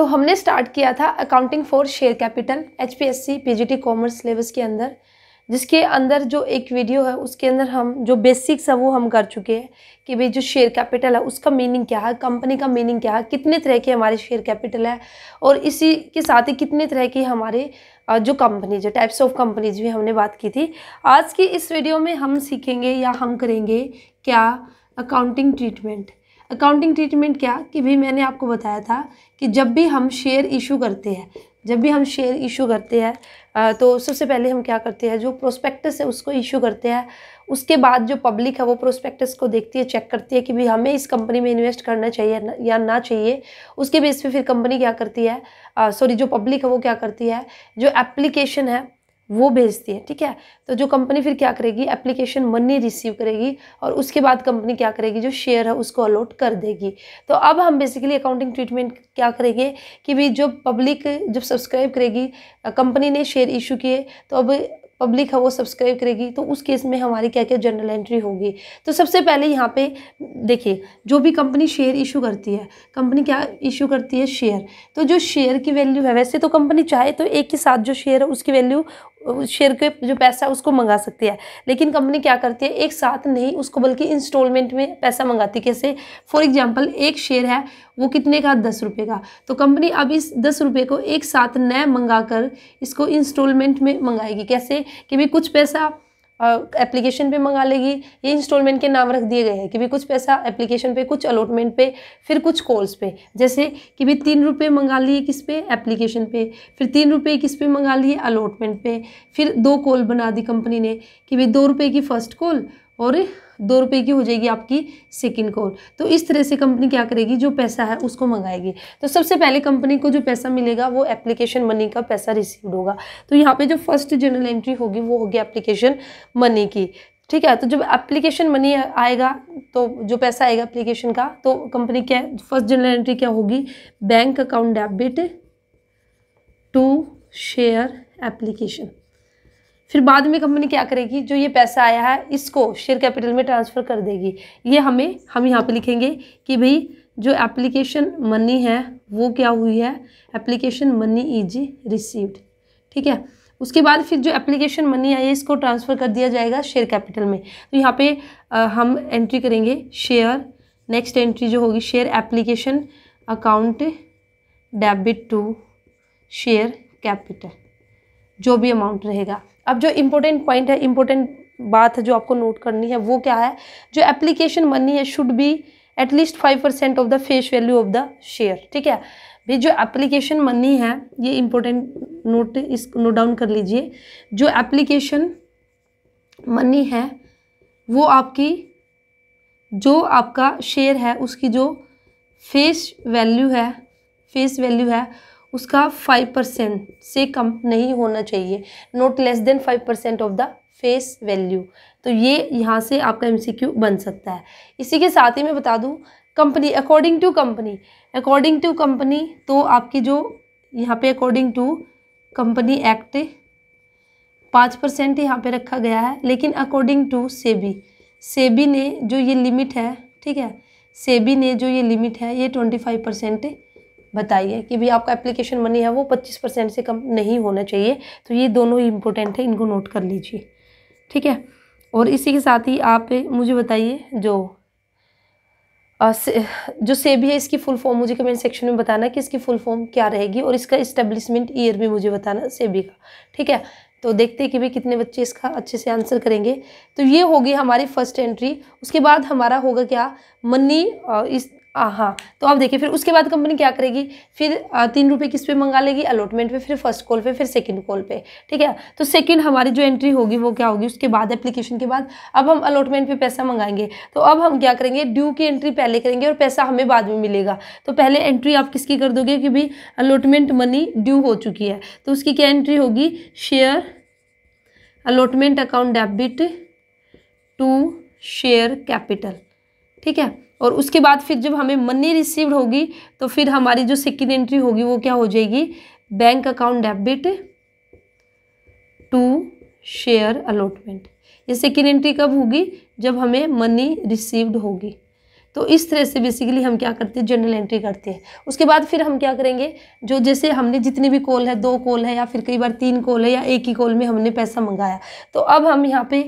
तो हमने स्टार्ट किया था accounting for share capital H P S C P G T commerce syllabus के अंदर जिसके अंदर जो एक वीडियो है उसके अंदर हम जो बेसिक्स है वो हम कर चुके हैं कि भाई जो शेयर कैपिटल है उसका मीनिंग क्या है कंपनी का मीनिंग क्या है कितने तरह के हमारे शेयर कैपिटल है और इसी के साथ ही कितने तरह की हमारे जो कंपनीज है टाइप्स ऑफ कंपनीज भी हमने बात की थी आज की इस वीडियो में हम सीखेंगे या हम करेंगे क्या अकाउंटिंग ट्रीटमेंट अकाउंटिंग ट्रीटमेंट क्या कि भी मैंने आपको बताया था कि जब भी हम शेयर इशू करते हैं जब भी हम शेयर इशू करते हैं तो सबसे पहले हम क्या करते हैं जो प्रोस्पेक्टस है उसको इशू करते हैं उसके बाद जो पब्लिक है वो प्रोस्पेक्टस को देखती है चेक करती है कि भाई हमें इस कंपनी में इन्वेस्ट करना चाहिए या ना चाहिए उसके बेस पे फिर कंपनी क्या करती है सॉरी जो पब्लिक है वो क्या करती है जो एप्लीकेशन है वो भेजती है ठीक है तो जो कंपनी फिर क्या करेगी एप्लीकेशन मनी रिसीव करेगी और उसके बाद कंपनी क्या करेगी जो शेयर है उसको अलॉट कर देगी तो अब हम बेसिकली अकाउंटिंग ट्रीटमेंट क्या करेंगे कि भाई जो पब्लिक जब सब्सक्राइब करेगी कंपनी ने शेयर इशू किए तो अब पब्लिक है वो सब्सक्राइब करेगी तो उस केस में हमारी क्या क्या जनरल एंट्री होगी तो सबसे पहले यहाँ पे देखिए जो भी कंपनी शेयर इशू करती है कंपनी क्या इशू करती है शेयर तो जो शेयर की वैल्यू है वैसे तो कंपनी चाहे तो एक के साथ जो शेयर है उसकी वैल्यू शेयर के जो पैसा है उसको मंगा सकती है लेकिन कंपनी क्या करती है एक साथ नहीं उसको बल्कि इंस्टॉलमेंट में पैसा मंगाती कैसे फॉर एग्जांपल एक शेयर है वो कितने का दस रुपये का तो कंपनी अब इस दस रुपये को एक साथ न मंगा कर इसको इंस्टॉलमेंट में मंगाएगी कैसे कि भाई कुछ पैसा एप्लीकेशन पे मंगा लेगी ये इंस्टॉलमेंट के नाम रख दिए गए हैं कि भी कुछ पैसा एप्लीकेशन पे कुछ अलॉटमेंट पे फिर कुछ कॉल्स पे जैसे कि भी तीन रुपये मंगा लिए किस पे एप्लीकेशन पे फिर तीन रुपये किस पे मंगा लिए अलॉटमेंट पे फिर दो कॉल बना दी कंपनी ने कि भाई दो रुपये की फ़र्स्ट कॉल और दो रुपये की हो जाएगी आपकी सेकेंड कॉल तो इस तरह से कंपनी क्या करेगी जो पैसा है उसको मंगाएगी तो सबसे पहले कंपनी को जो पैसा मिलेगा वो एप्लीकेशन मनी का पैसा रिसीव्ड होगा तो यहाँ पर जो फर्स्ट जनरल एंट्री होगी वो होगी एप्लीकेशन मनी की ठीक है तो जब एप्लीकेशन मनी आएगा तो जो पैसा आएगा एप्लीकेशन का तो कंपनी क्या फर्स्ट जनरल एंट्री क्या होगी bank account debit to share application फिर बाद में कंपनी क्या करेगी जो ये पैसा आया है इसको शेयर कैपिटल में ट्रांसफ़र कर देगी ये हमें हम यहाँ पे लिखेंगे कि भाई जो एप्लीकेशन मनी है वो क्या हुई है एप्लीकेशन मनी इज रिसीव्ड ठीक है उसके बाद फिर जो एप्लीकेशन मनी आई है इसको ट्रांसफ़र कर दिया जाएगा शेयर कैपिटल में तो यहाँ पर हम एंट्री करेंगे शेयर नेक्स्ट एंट्री जो होगी share application account debit to share capital जो भी अमाउंट रहेगा अब जो इम्पोर्टेंट पॉइंट है इम्पोर्टेंट बात है जो आपको नोट करनी है वो क्या है जो एप्लीकेशन मनी है should be at least five percent of the face value of the share ठीक है भाई जो एप्लीकेशन मनी है ये इम्पोर्टेंट नोट इस नोट डाउन कर लीजिए जो एप्लीकेशन मनी है वो आपकी जो आपका शेयर है उसकी जो फेस वैल्यू है फेस वैल्यू है उसका फाइव परसेंट से कम नहीं होना चाहिए not less than five percent of the face value तो ये यहाँ से आपका क्यू बन सकता है इसी के साथ ही मैं बता दूँ company according to company according to company तो आपकी जो यहाँ पे अकॉर्डिंग टू कंपनी एक्ट पाँच परसेंट यहाँ पे रखा गया है लेकिन अकॉर्डिंग टू सेबी सेबी ने जो ये लिमिट है ठीक है सेबी ने जो ये लिमिट है ये ट्वेंटी फाइव परसेंट बताइए कि भी आपका एप्लीकेशन मनी है वो पच्चीस परसेंट से कम नहीं होना चाहिए तो ये दोनों ही इम्पोर्टेंट है इनको नोट कर लीजिए ठीक है और इसी के साथ ही आप मुझे बताइए जो आ, से, जो सेबी है इसकी फुल फॉर्म मुझे कमेंट सेक्शन में बताना कि इसकी फुल फॉर्म क्या रहेगी और इसका इस्टेब्लिशमेंट ईयर भी मुझे बताना सेबी का ठीक है तो देखते हैं कि भाई कितने बच्चे इसका अच्छे से आंसर करेंगे तो ये होगी हमारी फर्स्ट एंट्री उसके बाद हमारा होगा क्या मनी इस हाँ, हाँ तो आप देखिए फिर उसके बाद कंपनी क्या करेगी फिर तीन रुपये किस पे मंगा लेगी अलॉटमेंट पे फिर फर्स्ट कॉल पे फिर सेकंड कॉल पे ठीक है तो सेकंड हमारी जो एंट्री होगी वो क्या होगी उसके बाद एप्लीकेशन के बाद अब हम अलॉटमेंट पे पैसा मंगाएंगे तो अब हम क्या करेंगे ड्यू की एंट्री पहले करेंगे और पैसा हमें बाद में मिलेगा तो पहले एंट्री आप किसकी कर दोगे कि भाई अलॉटमेंट मनी ड्यू हो चुकी है तो उसकी क्या एंट्री होगी share allotment account debit to share capital ठीक है और उसके बाद फिर जब हमें मनी रिसीव्ड होगी तो फिर हमारी जो सेकेंड एंट्री होगी वो क्या हो जाएगी bank account debit to share allotment ये सेकेंड एंट्री कब होगी जब हमें मनी रिसीव्ड होगी तो इस तरह से बेसिकली हम क्या करते हैं जनरल एंट्री करते हैं उसके बाद फिर हम क्या करेंगे जो जैसे हमने जितनी भी कॉल है दो कॉल है या फिर कई बार तीन कॉल है या एक ही कॉल में हमने पैसा मंगाया तो अब हम यहाँ पे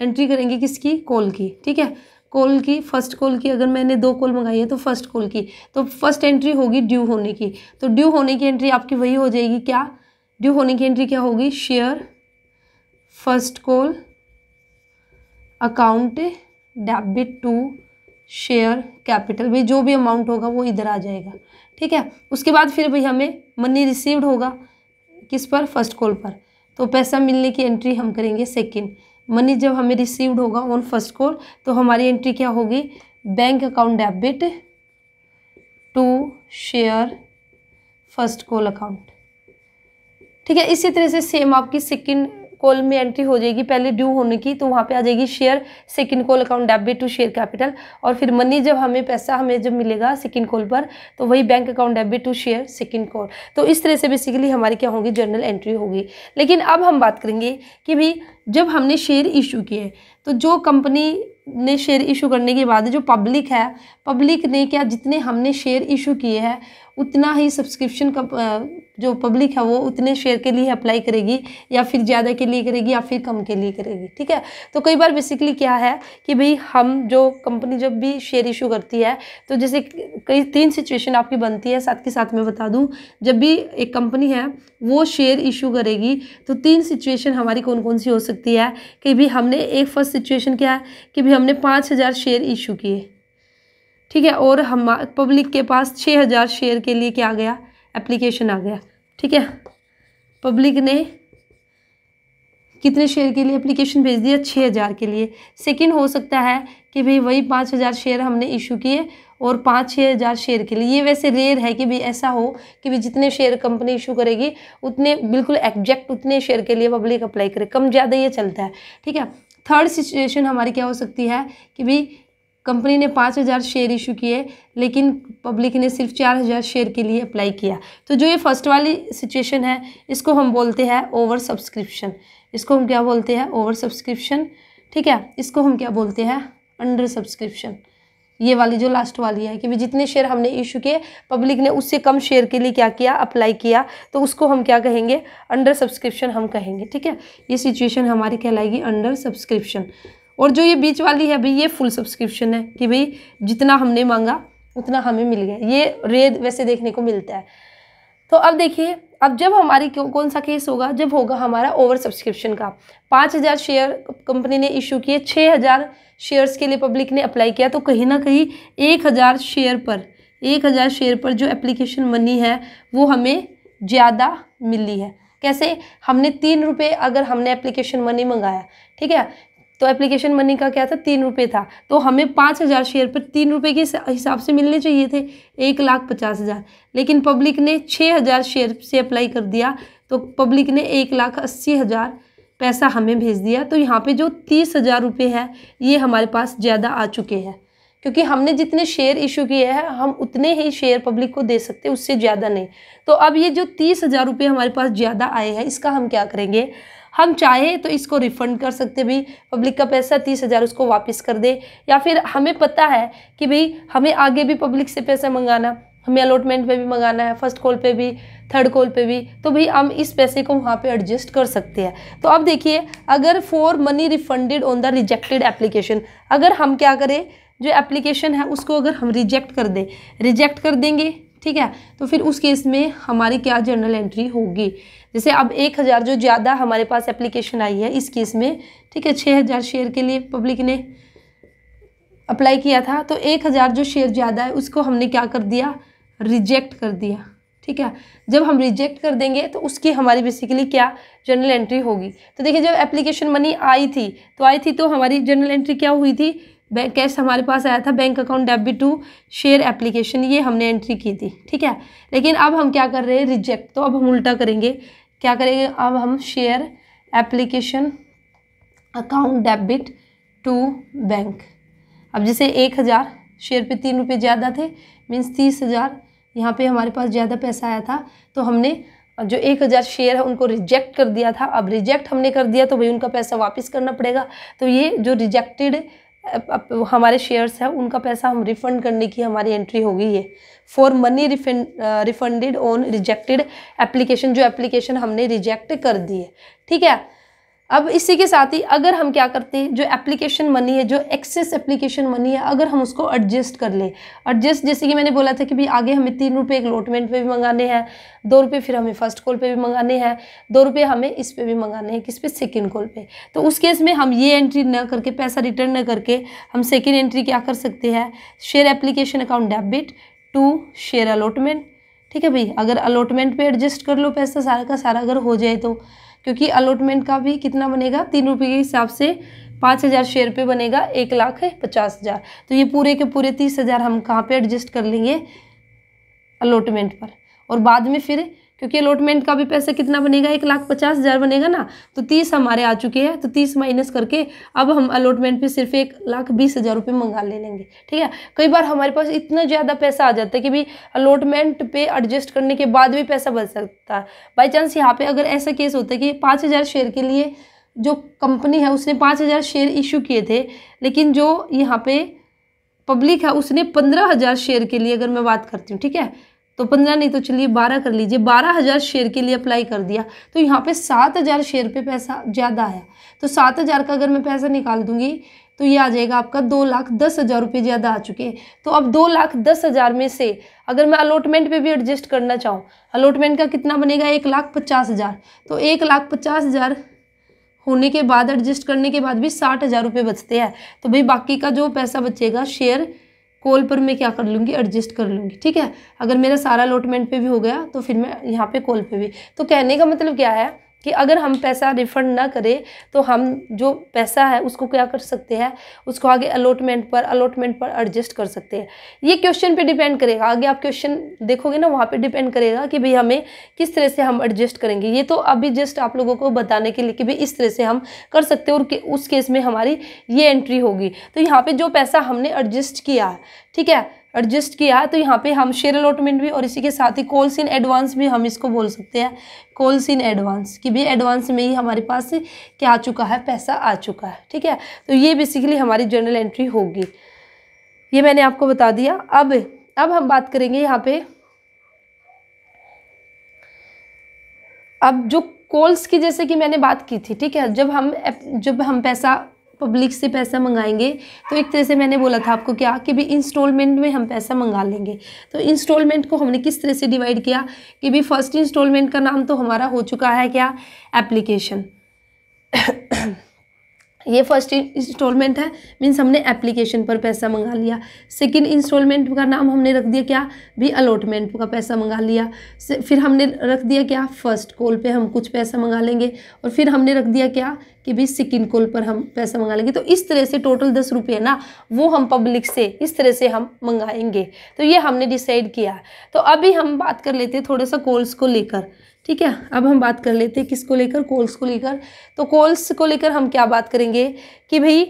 एंट्री करेंगे किसकी कॉल की ठीक है कॉल की फर्स्ट कॉल की अगर मैंने दो कॉल मंगाई है तो फर्स्ट कॉल की तो फर्स्ट एंट्री होगी ड्यू होने की तो ड्यू होने की एंट्री आपकी वही हो जाएगी क्या ड्यू होने की एंट्री क्या होगी share first call account debit to share capital भाई जो भी अमाउंट होगा वो इधर आ जाएगा ठीक है उसके बाद फिर भाई हमें मनी रिसीव्ड होगा किस पर फर्स्ट कॉल पर तो पैसा मिलने की एंट्री हम करेंगे सेकेंड मनी जब हमें रिसीव्ड होगा ऑन फर्स्ट कॉल तो हमारी एंट्री क्या होगी bank account debit to share first call account ठीक है इसी तरह से सेम आपकी सेकेंड कॉल में एंट्री हो जाएगी पहले ड्यू होने की तो वहाँ पे आ जाएगी share second call account debit to share capital और फिर मनी जब हमें पैसा हमें जब मिलेगा सेकंड कॉल पर तो वही bank account debit to share second call तो इस तरह से बेसिकली हमारी क्या होगी जर्नल एंट्री होगी लेकिन अब हम बात करेंगे कि भाई जब हमने शेयर इशू किए तो जो कंपनी ने शेयर इशू करने के बाद जो पब्लिक है पब्लिक ने क्या जितने हमने शेयर इशू किए हैं उतना ही सब्सक्रिप्शन का जो पब्लिक है वो उतने शेयर के लिए अप्लाई करेगी या फिर ज़्यादा के लिए करेगी या फिर कम के लिए करेगी ठीक है तो कई बार बेसिकली क्या है कि भाई हम जो कंपनी जब भी शेयर इशू करती है तो जैसे कई तीन सिचुएशन आपकी बनती है साथ के साथ मैं बता दूँ जब भी एक कंपनी है वो शेयर इशू करेगी तो तीन सिचुएशन हमारी कौन कौन सी हो सकती है कि भाई हमने एक फर्स्ट सिचुएशन क्या है कि भाई हमने पाँच हज़ार शेयर इशू किए ठीक है और हम पब्लिक के पास छः हज़ार शेयर के लिए क्या आ गया एप्लीकेशन आ गया ठीक है पब्लिक ने कितने शेयर के लिए एप्लीकेशन भेज दिया छः हज़ार के लिए सेकंड हो सकता है कि भाई वही पाँच हज़ार शेयर हमने इशू किए और पाँच छः हज़ार शेयर के लिए ये वैसे रेयर है कि भाई ऐसा हो कि भाई जितने शेयर कंपनी इशू करेगी उतने बिल्कुल एग्जैक्ट उतने शेयर के लिए पब्लिक अप्लाई करे कम ज़्यादा ये चलता है ठीक है थर्ड सिचुएशन हमारी क्या हो सकती है कि भाई कंपनी ने पाँच हज़ार शेयर इशू किए लेकिन पब्लिक ने सिर्फ चार हज़ार शेयर के लिए अप्लाई किया तो जो ये फर्स्ट वाली सिचुएशन है इसको हम बोलते हैं ओवर सब्सक्रिप्शन इसको हम क्या बोलते हैं ओवर सब्सक्रिप्शन ठीक है इसको हम क्या बोलते हैं अंडर सब्सक्रिप्शन ये वाली जो लास्ट वाली है कि भी जितने शेयर हमने इशू किए पब्लिक ने उससे कम शेयर के लिए क्या किया अप्लाई किया तो उसको हम क्या कहेंगे अंडर सब्सक्रिप्शन हम कहेंगे ठीक है ये सिचुएशन हमारी कहलाएगी अंडर सब्सक्रिप्शन और जो ये बीच वाली है भाई ये फुल सब्सक्रिप्शन है कि भाई जितना हमने मांगा उतना हमें मिल गया ये रेद वैसे देखने को मिलता है तो अब देखिए अब जब हमारी कौन सा केस होगा जब होगा हमारा ओवर सब्सक्रिप्शन का पाँच हज़ार शेयर कंपनी ने इशू किए छः हज़ार शेयर्स के लिए पब्लिक ने अप्लाई किया तो कहीं ना कहीं एक हज़ार शेयर पर एक हज़ार शेयर पर जो एप्लीकेशन मनी है वो हमें ज़्यादा मिली है कैसे हमने तीन रुपये अगर हमने एप्लीकेशन मनी मंगाया ठीक है तो एप्लीकेशन मनी का क्या था तीन रुपये था तो हमें पाँच हज़ार शेयर पर तीन रुपये के हिसाब से मिलने चाहिए थे एक लाख पचास हज़ार लेकिन पब्लिक ने छः हज़ार शेयर से अप्लाई कर दिया तो पब्लिक ने एक लाख अस्सी हज़ार पैसा हमें भेज दिया तो यहाँ पे जो तीस हज़ार रुपये है ये हमारे पास ज़्यादा आ चुके हैं क्योंकि हमने जितने शेयर इशू किए हैं हम उतने ही शेयर पब्लिक को दे सकते उससे ज़्यादा नहीं तो अब ये जो तीस हज़ार रुपये हमारे पास ज़्यादा आए हैं इसका हम क्या करेंगे हम चाहें तो इसको रिफ़ंड कर सकते भी पब्लिक का पैसा तीस हज़ार उसको वापस कर दे या फिर हमें पता है कि भाई हमें आगे भी पब्लिक से पैसा मंगाना हमें अलॉटमेंट पे भी मंगाना है फर्स्ट कॉल पे भी थर्ड कॉल पे भी तो भाई हम इस पैसे को वहाँ पे एडजस्ट कर सकते हैं तो अब देखिए अगर for money refunded on the rejected application अगर हम क्या करें जो एप्लीकेशन है उसको अगर हम रिजेक्ट कर दें रिजेक्ट कर देंगे ठीक है तो फिर उस केस में हमारी क्या जर्नल एंट्री होगी जैसे अब एक हज़ार जो ज़्यादा हमारे पास एप्लीकेशन आई है इस केस में ठीक है छः हज़ार शेयर के लिए पब्लिक ने अप्लाई किया था तो एक हज़ार जो शेयर ज़्यादा है उसको हमने क्या कर दिया रिजेक्ट कर दिया ठीक है जब हम रिजेक्ट कर देंगे तो उसकी हमारी बेसिकली क्या जर्नल एंट्री होगी तो देखिए जब एप्लीकेशन मनी आई थी तो आई थी तो हमारी जर्नल एंट्री क्या हुई थी कैश हमारे पास आया था bank account debit to share application ये हमने एंट्री की थी ठीक है लेकिन अब हम क्या कर रहे हैं रिजेक्ट तो अब हम उल्टा करेंगे क्या करेंगे अब हम share application account debit to bank अब जैसे एक हज़ार शेयर पे तीन रुपये ज़्यादा थे मीन्स तीस हज़ार यहाँ पर हमारे पास ज़्यादा पैसा आया था तो हमने जो एक हज़ार शेयर है उनको रिजेक्ट कर दिया था अब रिजेक्ट हमने कर दिया तो भाई उनका पैसा वापस करना पड़ेगा तो ये जो रिजेक्टेड हमारे शेयर्स हैं उनका पैसा हम रिफंड करने की हमारी एंट्री हो गई है for money refunded on rejected application जो एप्लीकेशन हमने रिजेक्ट कर दी है ठीक है अब इसी के साथ ही अगर हम क्या करते हैं जो एप्लीकेशन मनी है जो एक्सेस एप्लीकेशन मनी है अगर हम उसको एडजस्ट कर लें एडजस्ट जैसे कि मैंने बोला था कि भाई आगे हमें तीन रुपये एक लोटमेंट पे भी मंगाने हैं दो रुपये फिर हमें फर्स्ट कॉल पे भी मंगाने हैं दो रुपये हमें इस पे भी मंगाने हैं किस पे सेकेंड कॉल पे तो उस केस में हम ये एंट्री न करके पैसा रिटर्न न करके हम सेकेंड एंट्री क्या कर सकते हैं share application account debit to share allotment ठीक है भाई अगर अलॉटमेंट पर एडजस्ट कर लो पैसा सारा का सारा अगर हो जाए तो क्योंकि अलॉटमेंट का भी कितना बनेगा तीन रुपये के हिसाब से पाँच हज़ार शेयर पे बनेगा एक लाख पचास हज़ार तो ये पूरे के पूरे तीस हज़ार हम कहाँ पे एडजस्ट कर लेंगे अलॉटमेंट पर और बाद में फिर क्योंकि अलॉटमेंट का भी पैसा कितना बनेगा एक लाख पचास हज़ार बनेगा ना तो तीस हमारे आ चुके हैं तो तीस माइनस करके अब हम अलॉटमेंट पे सिर्फ एक लाख बीस हज़ार रुपये मंगा ले लेंगे ठीक है कई बार हमारे पास इतना ज़्यादा पैसा आ जाता है कि भाई अलॉटमेंट पे एडजस्ट करने के बाद भी पैसा बच सकता है बाई चांस यहाँ पर अगर ऐसा केस होता है कि पाँच शेयर के लिए जो कंपनी है उसने पाँच हज़ार शेयर इशू किए थे लेकिन जो यहाँ पे पब्लिक है उसने पंद्रह हज़ार शेयर के लिए अगर मैं बात करती हूँ ठीक है तो पंद्रह नहीं तो चलिए बारह कर लीजिए बारह हज़ार शेयर के लिए अप्लाई कर दिया तो यहाँ पे सात हज़ार शेयर पे पैसा ज़्यादा आया तो सात हज़ार का अगर मैं पैसा निकाल दूँगी तो ये आ जाएगा आपका दो लाख दस हज़ार रुपये ज़्यादा आ चुके हैं तो अब दो लाख दस हज़ार में से अगर मैं अलॉटमेंट पे भी एडजस्ट करना चाहूँ अलॉटमेंट का कितना बनेगा एक लाख पचास हज़ार तो एक लाख पचास हज़ार होने के बाद एडजस्ट करने के बाद भी साठ हज़ार रुपये बचते हैं तो भाई बाकी का जो पैसा बचेगा शेयर कॉल पर मैं क्या कर लूँगी एडजस्ट कर लूँगी ठीक है अगर मेरा सारा अलॉटमेंट पे भी हो गया तो फिर मैं यहाँ पे कॉल पे भी तो कहने का मतलब क्या है कि अगर हम पैसा रिफ़ंड ना करें तो हम जो पैसा है उसको क्या कर सकते हैं उसको आगे अलॉटमेंट पर अलॉटमेंट पर एडजस्ट कर सकते हैं ये क्वेश्चन पे डिपेंड करेगा आगे आप क्वेश्चन देखोगे ना वहाँ पे डिपेंड करेगा कि भाई हमें किस तरह से हम एडजस्ट करेंगे ये तो अभी जस्ट आप लोगों को बताने के लिए कि भाई इस तरह से हम कर सकते हैं और के, उस केस में हमारी ये एंट्री होगी तो यहाँ पर जो पैसा हमने एडजस्ट किया ठीक है एडजस्ट किया तो यहाँ पे हम शेयर अलॉटमेंट भी और इसी के साथ ही कॉल्स इन एडवांस भी हम इसको बोल सकते हैं कॉल्स इन एडवांस कि भी एडवांस में ही हमारे पास क्या आ चुका है पैसा आ चुका है ठीक है तो ये बेसिकली हमारी जर्नल एंट्री होगी ये मैंने आपको बता दिया अब अब हम बात करेंगे यहाँ पे अब जो कॉल्स की जैसे कि मैंने बात की थी ठीक है जब हम जब हम पैसा पब्लिक से पैसा मंगाएंगे तो एक तरह से मैंने बोला था आपको क्या कि भी इंस्टॉलमेंट में हम पैसा मंगा लेंगे तो इंस्टॉलमेंट को हमने किस तरह से डिवाइड किया कि भी फर्स्ट इंस्टॉलमेंट का नाम तो हमारा हो चुका है क्या एप्लीकेशन ये फर्स्ट इंस्टॉलमेंट है मीन्स हमने एप्लीकेशन पर पैसा मंगा लिया सेकंड इंस्टॉलमेंट का नाम हमने रख दिया क्या भी अलॉटमेंट का पैसा मंगा लिया फिर हमने रख दिया क्या फर्स्ट कॉल पे हम कुछ पैसा मंगा लेंगे और फिर हमने रख दिया क्या कि भी सेकेंड कॉल पर हम पैसा मंगा लेंगे तो इस तरह से टोटल दस रुपये ना वो हम पब्लिक से इस तरह से हम मंगाएंगे तो ये हमने डिसाइड किया तो अभी हम बात कर लेते हैं थोड़ा सा कॉल्स को लेकर ठीक है अब हम बात कर लेते हैं किसको लेकर कोल्स को लेकर तो कोल्स को लेकर हम क्या बात करेंगे कि भाई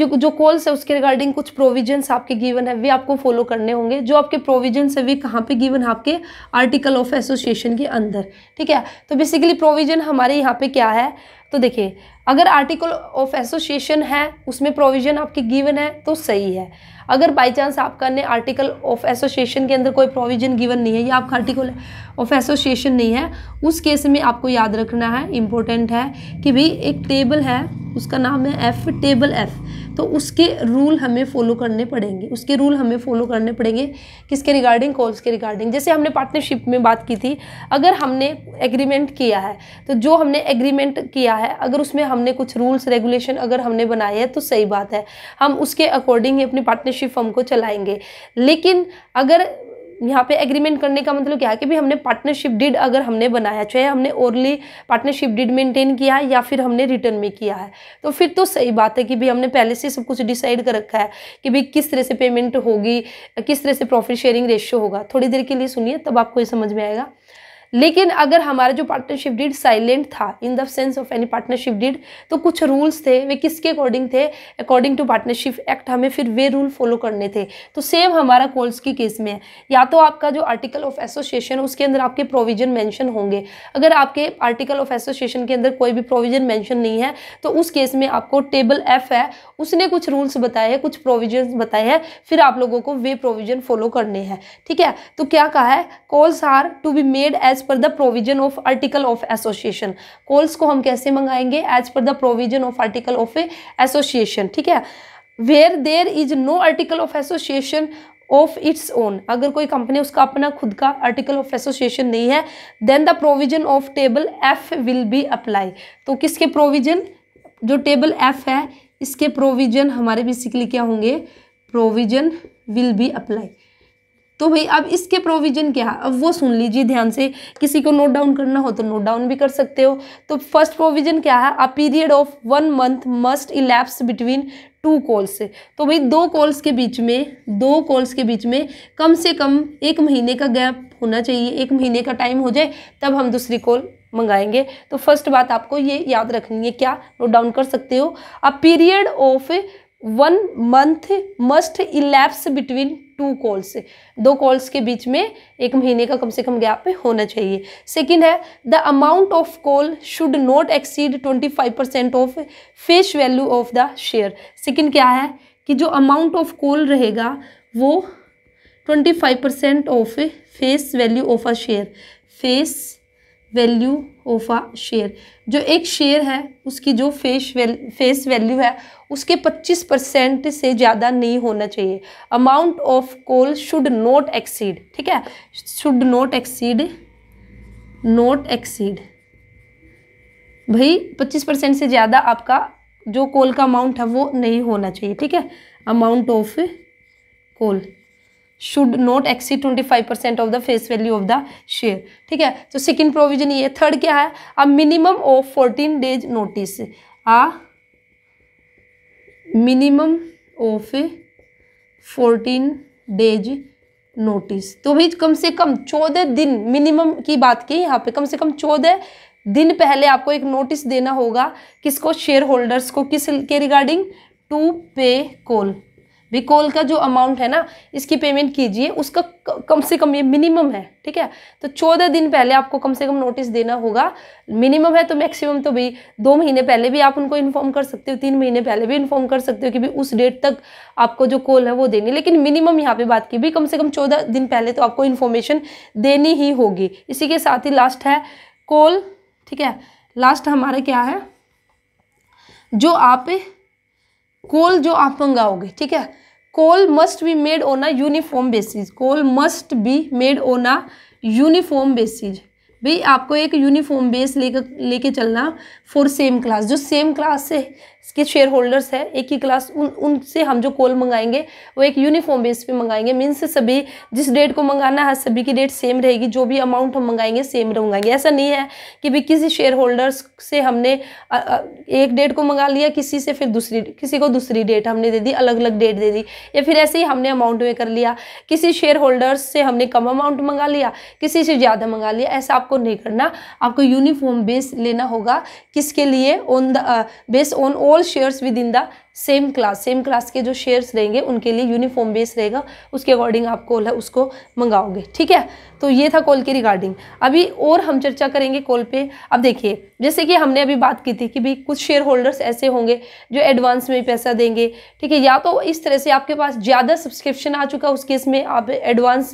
जो जो कॉल्स है उसके रिगार्डिंग कुछ प्रोविजंस आपके गिवन है वे आपको फॉलो करने होंगे जो आपके प्रोविजंस है वे कहाँ पे गिवन है आपके आर्टिकल ऑफ एसोसिएशन के अंदर ठीक है तो बेसिकली प्रोविजन हमारे यहाँ पे क्या है तो देखिए अगर आर्टिकल ऑफ एसोसिएशन है उसमें प्रोविजन आपकी गिवन है तो सही है अगर बाई चांस आपका ने आर्टिकल ऑफ एसोसिएशन के अंदर कोई प्रोविजन गिवन नहीं है या आपका आर्टिकल ऑफ एसोसिएशन नहीं है उस केस में आपको याद रखना है इम्पोर्टेंट है कि भाई एक टेबल है उसका नाम है एफ टेबल एफ तो उसके रूल हमें फॉलो करने पड़ेंगे उसके रूल हमें फॉलो करने पड़ेंगे किसके रिगार्डिंग कॉल्स के रिगार्डिंग जैसे हमने पार्टनरशिप में बात की थी अगर हमने एग्रीमेंट किया है तो जो हमने एग्रीमेंट किया है अगर उसमें हमने कुछ रूल्स रेगुलेशन अगर हमने बनाए हैं तो सही बात है हम उसके अकॉर्डिंग ही अपनी पार्टनरशिप फर्म को चलाएंगे लेकिन अगर यहाँ पे एग्रीमेंट करने का मतलब क्या है कि भी हमने पार्टनरशिप डीड अगर हमने बनाया चाहे हमने ओरली पार्टनरशिप डीड मेंटेन किया है या फिर हमने रिटर्न में किया है तो फिर तो सही बात है कि भी हमने पहले से सब कुछ डिसाइड कर रखा है कि भाई किस तरह से पेमेंट होगी किस तरह से प्रॉफिट शेयरिंग रेशियो होगा थोड़ी देर के लिए सुनिए तब आपको ये समझ में आएगा लेकिन अगर हमारा जो पार्टनरशिप डीड साइलेंट था in the sense of any partnership deed तो कुछ रूल्स थे वे किसके अकॉर्डिंग थे अकॉर्डिंग टू पार्टनरशिप एक्ट हमें फिर वे रूल फॉलो करने थे तो सेम हमारा कोल्स की केस में है या तो आपका जो आर्टिकल ऑफ एसोसिएशन उसके अंदर आपके प्रोविजन मैंशन होंगे अगर आपके आर्टिकल ऑफ एसोसिएशन के अंदर कोई भी प्रोविजन मैंशन नहीं है तो उस केस में आपको टेबल एफ है उसने कुछ रूल्स बताए हैं कुछ प्रोविजन बताए हैं फिर आप लोगों को वे प्रोविजन फॉलो करने हैं ठीक है तो क्या कहा है calls are to be made as per the provision of article of association calls को हम कैसे मंगाएंगे as per the provision of article of association ठीक है where there is no article of association of its own अगर कोई company उसका अपना खुद का आर्टिकल ऑफ एसोसिएशन नहीं है then the provision of table F will be apply तो किसके प्रोविजन जो टेबल एफ है इसके प्रोविजन हमारे बेसिकली क्या होंगे प्रोविजन विल बी अप्लाई तो भाई अब इसके प्रोविजन क्या है अब वो सुन लीजिए ध्यान से किसी को नोट डाउन करना हो तो नोट डाउन भी कर सकते हो तो फर्स्ट प्रोविजन क्या है a period of one month must elapse between two calls तो भाई दो कॉल्स के बीच में दो कॉल्स के बीच में कम से कम एक महीने का गैप होना चाहिए एक महीने का टाइम हो जाए तब हम दूसरी कॉल मंगाएंगे तो फर्स्ट बात आपको ये याद रखनी है क्या नोट डाउन कर सकते हो a period of one month must elapse between two calls से दो कॉल्स के बीच में एक महीने का कम से कम गैप होना चाहिए सेकेंड है the amount of call should not exceed twenty five percent of face value of the share second क्या है कि जो अमाउंट ऑफ कॉल रहेगा वो twenty five percent of face value of a share face value of a share जो एक share है उसकी जो फेस वेल फेस वैल्यू है उसके 25 परसेंट से ज़्यादा नहीं होना चाहिए amount of call should not exceed ठीक है should not exceed not exceed भाई 25 परसेंट से ज़्यादा आपका जो कोल का अमाउंट है वो नहीं होना चाहिए ठीक है amount of call should not exceed twenty five percent of the face value of the share ठीक है तो सेकेंड प्रोविजन ये थर्ड क्या है a minimum of fourteen days notice a minimum of fourteen days notice तो भी कम से कम चौदह दिन मिनिमम की बात की यहाँ पे कम से कम चौदह दिन पहले आपको एक नोटिस देना होगा किसको शेयर होल्डर्स को किस के regarding to pay call recall का जो अमाउंट है ना इसकी पेमेंट कीजिए उसका कम से कम ये मिनिमम है ठीक है तो चौदह दिन पहले आपको कम से कम नोटिस देना होगा मिनिमम है तो मैक्सिमम तो भाई दो महीने पहले भी आप उनको इन्फॉर्म कर सकते हो तीन महीने पहले भी इन्फॉर्म कर सकते हो कि भाई उस डेट तक आपको जो कॉल है वो देनी लेकिन मिनिमम यहाँ पे बात की भी कम से कम चौदह दिन पहले तो आपको इन्फॉर्मेशन देनी ही होगी इसी के साथ ही लास्ट है कॉल ठीक है लास्ट हमारा क्या है जो आप कॉल जो आप मंगाओगे ठीक है call must be made on a uniform basis call must be made on a uniform basis भाई आपको एक यूनिफॉर्म बेस लेकर लेके चलना फॉर सेम क्लास जो सेम क्लास से के शेयर होल्डर्स है एक ही क्लास उन उनसे हम जो कॉल मंगाएंगे वो एक यूनिफॉर्म बेस पे मंगाएंगे मीन्स सभी जिस डेट को मंगाना है सभी की डेट सेम रहेगी जो भी अमाउंट हम मंगाएंगे सेम मंगाएंगे ऐसा नहीं है कि भाई किसी शेयर होल्डर्स से हमने एक डेट को मंगा लिया किसी से फिर दूसरी किसी को दूसरी डेट हमने दे दी अलग अलग डेट दे दी या फिर ऐसे ही हमने अमाउंट में कर लिया किसी शेयर होल्डर्स से हमने कम अमाउंट मंगा लिया किसी से ज़्यादा मंगा लिया ऐसा आपको आपको नहीं करना आपको यूनिफॉर्म बेस लेना होगा किसके लिए on the base on all shares within the same class same class के जो शेयर्स रहेंगे उनके लिए यूनिफॉर्म बेस रहेगा उसके अकॉर्डिंग आप कॉल है उसको मंगाओगे ठीक है तो ये था कॉल के रिगार्डिंग अभी और हम चर्चा करेंगे कॉल पे अब देखिए जैसे कि हमने अभी बात की थी कि भाई कुछ शेयर होल्डर्स ऐसे होंगे जो एडवांस में पैसा देंगे ठीक है या तो इस तरह से आपके पास ज़्यादा सब्सक्रिप्शन आ चुका उस केस में आप एडवांस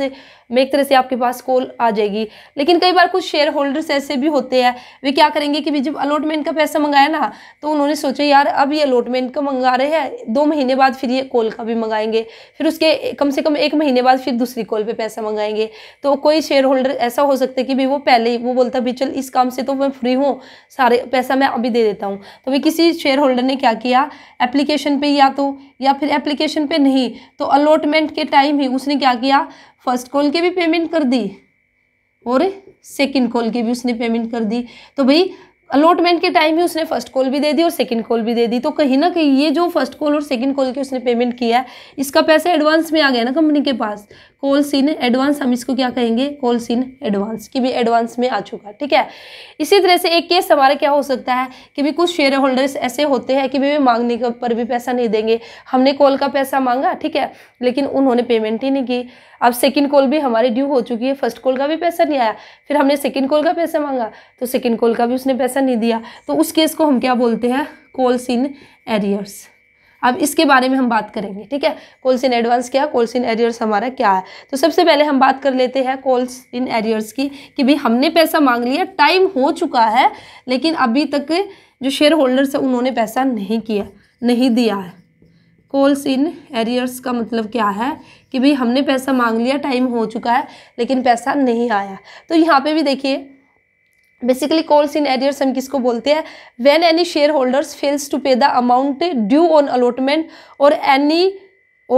में एक तरह से आपके पास कॉल आ जाएगी लेकिन कई बार कुछ शेयर होल्डर्स ऐसे भी होते हैं वे क्या करेंगे कि भाई जब अलॉटमेंट का पैसा मंगाया ना तो उन्होंने सोचा यार अब ये अलॉटमेंट का मंगा मंगा रहे हैं दो महीने बाद फिर ये कॉल का भी मंगाएंगे फिर उसके कम से कम एक महीने बाद फिर दूसरी कॉल पे पैसा मंगाएंगे तो कोई शेयर होल्डर ऐसा हो सकता है कि भाई वो पहले ही वो बोलता भाई चल इस काम से तो मैं फ्री हूँ सारे पैसा मैं अभी दे देता हूँ तो भाई किसी शेयर होल्डर ने क्या किया एप्लीकेशन पर या तो या फिर एप्लीकेशन पर नहीं तो अलॉटमेंट के टाइम ही उसने क्या किया फर्स्ट कॉल की भी पेमेंट कर दी और सेकेंड कॉल की भी उसने पेमेंट कर दी तो भाई अलॉटमेंट के टाइम ही उसने फर्स्ट कॉल भी दे दी और सेकंड कॉल भी दे दी तो कहीं ना कहीं ये जो फर्स्ट कॉल और सेकंड कॉल की उसने पेमेंट किया है इसका पैसा एडवांस में आ गया ना कंपनी के पास कोल्स इन एडवांस हम इसको क्या कहेंगे कोल्स इन एडवांस कि भी एडवांस में आ चुका ठीक है इसी तरह से एक केस हमारा क्या हो सकता है कि भी कुछ शेयर होल्डर्स ऐसे होते हैं कि भी मांगने के पर भी पैसा नहीं देंगे हमने कॉल का पैसा मांगा ठीक है लेकिन उन्होंने पेमेंट ही नहीं की अब सेकंड कॉल भी हमारी ड्यू हो चुकी है फर्स्ट कॉल का भी पैसा नहीं आया फिर हमने सेकंड कॉल का पैसा मांगा तो सेकंड कॉल का भी उसने पैसा नहीं दिया तो उस केस को हम क्या बोलते हैं कॉल्स इन एरियर्स अब इसके बारे में हम बात करेंगे ठीक है कोल्स इन एडवांस क्या कोल्स इन एरियर्स हमारा क्या है तो सबसे पहले हम बात कर लेते हैं कोल्स इन एरियर्स की कि भाई हमने पैसा मांग लिया टाइम हो चुका है लेकिन अभी तक जो शेयर होल्डर्स है उन्होंने पैसा नहीं किया नहीं दिया है कोल्स इन एरियर्स का मतलब क्या है कि भाई हमने पैसा मांग लिया टाइम हो चुका है लेकिन पैसा नहीं आया तो यहाँ पर भी देखिए बेसिकली कॉल्स इन एरियर्स हम किसको बोलते हैं when any share holders fails to pay the amount due on allotment और any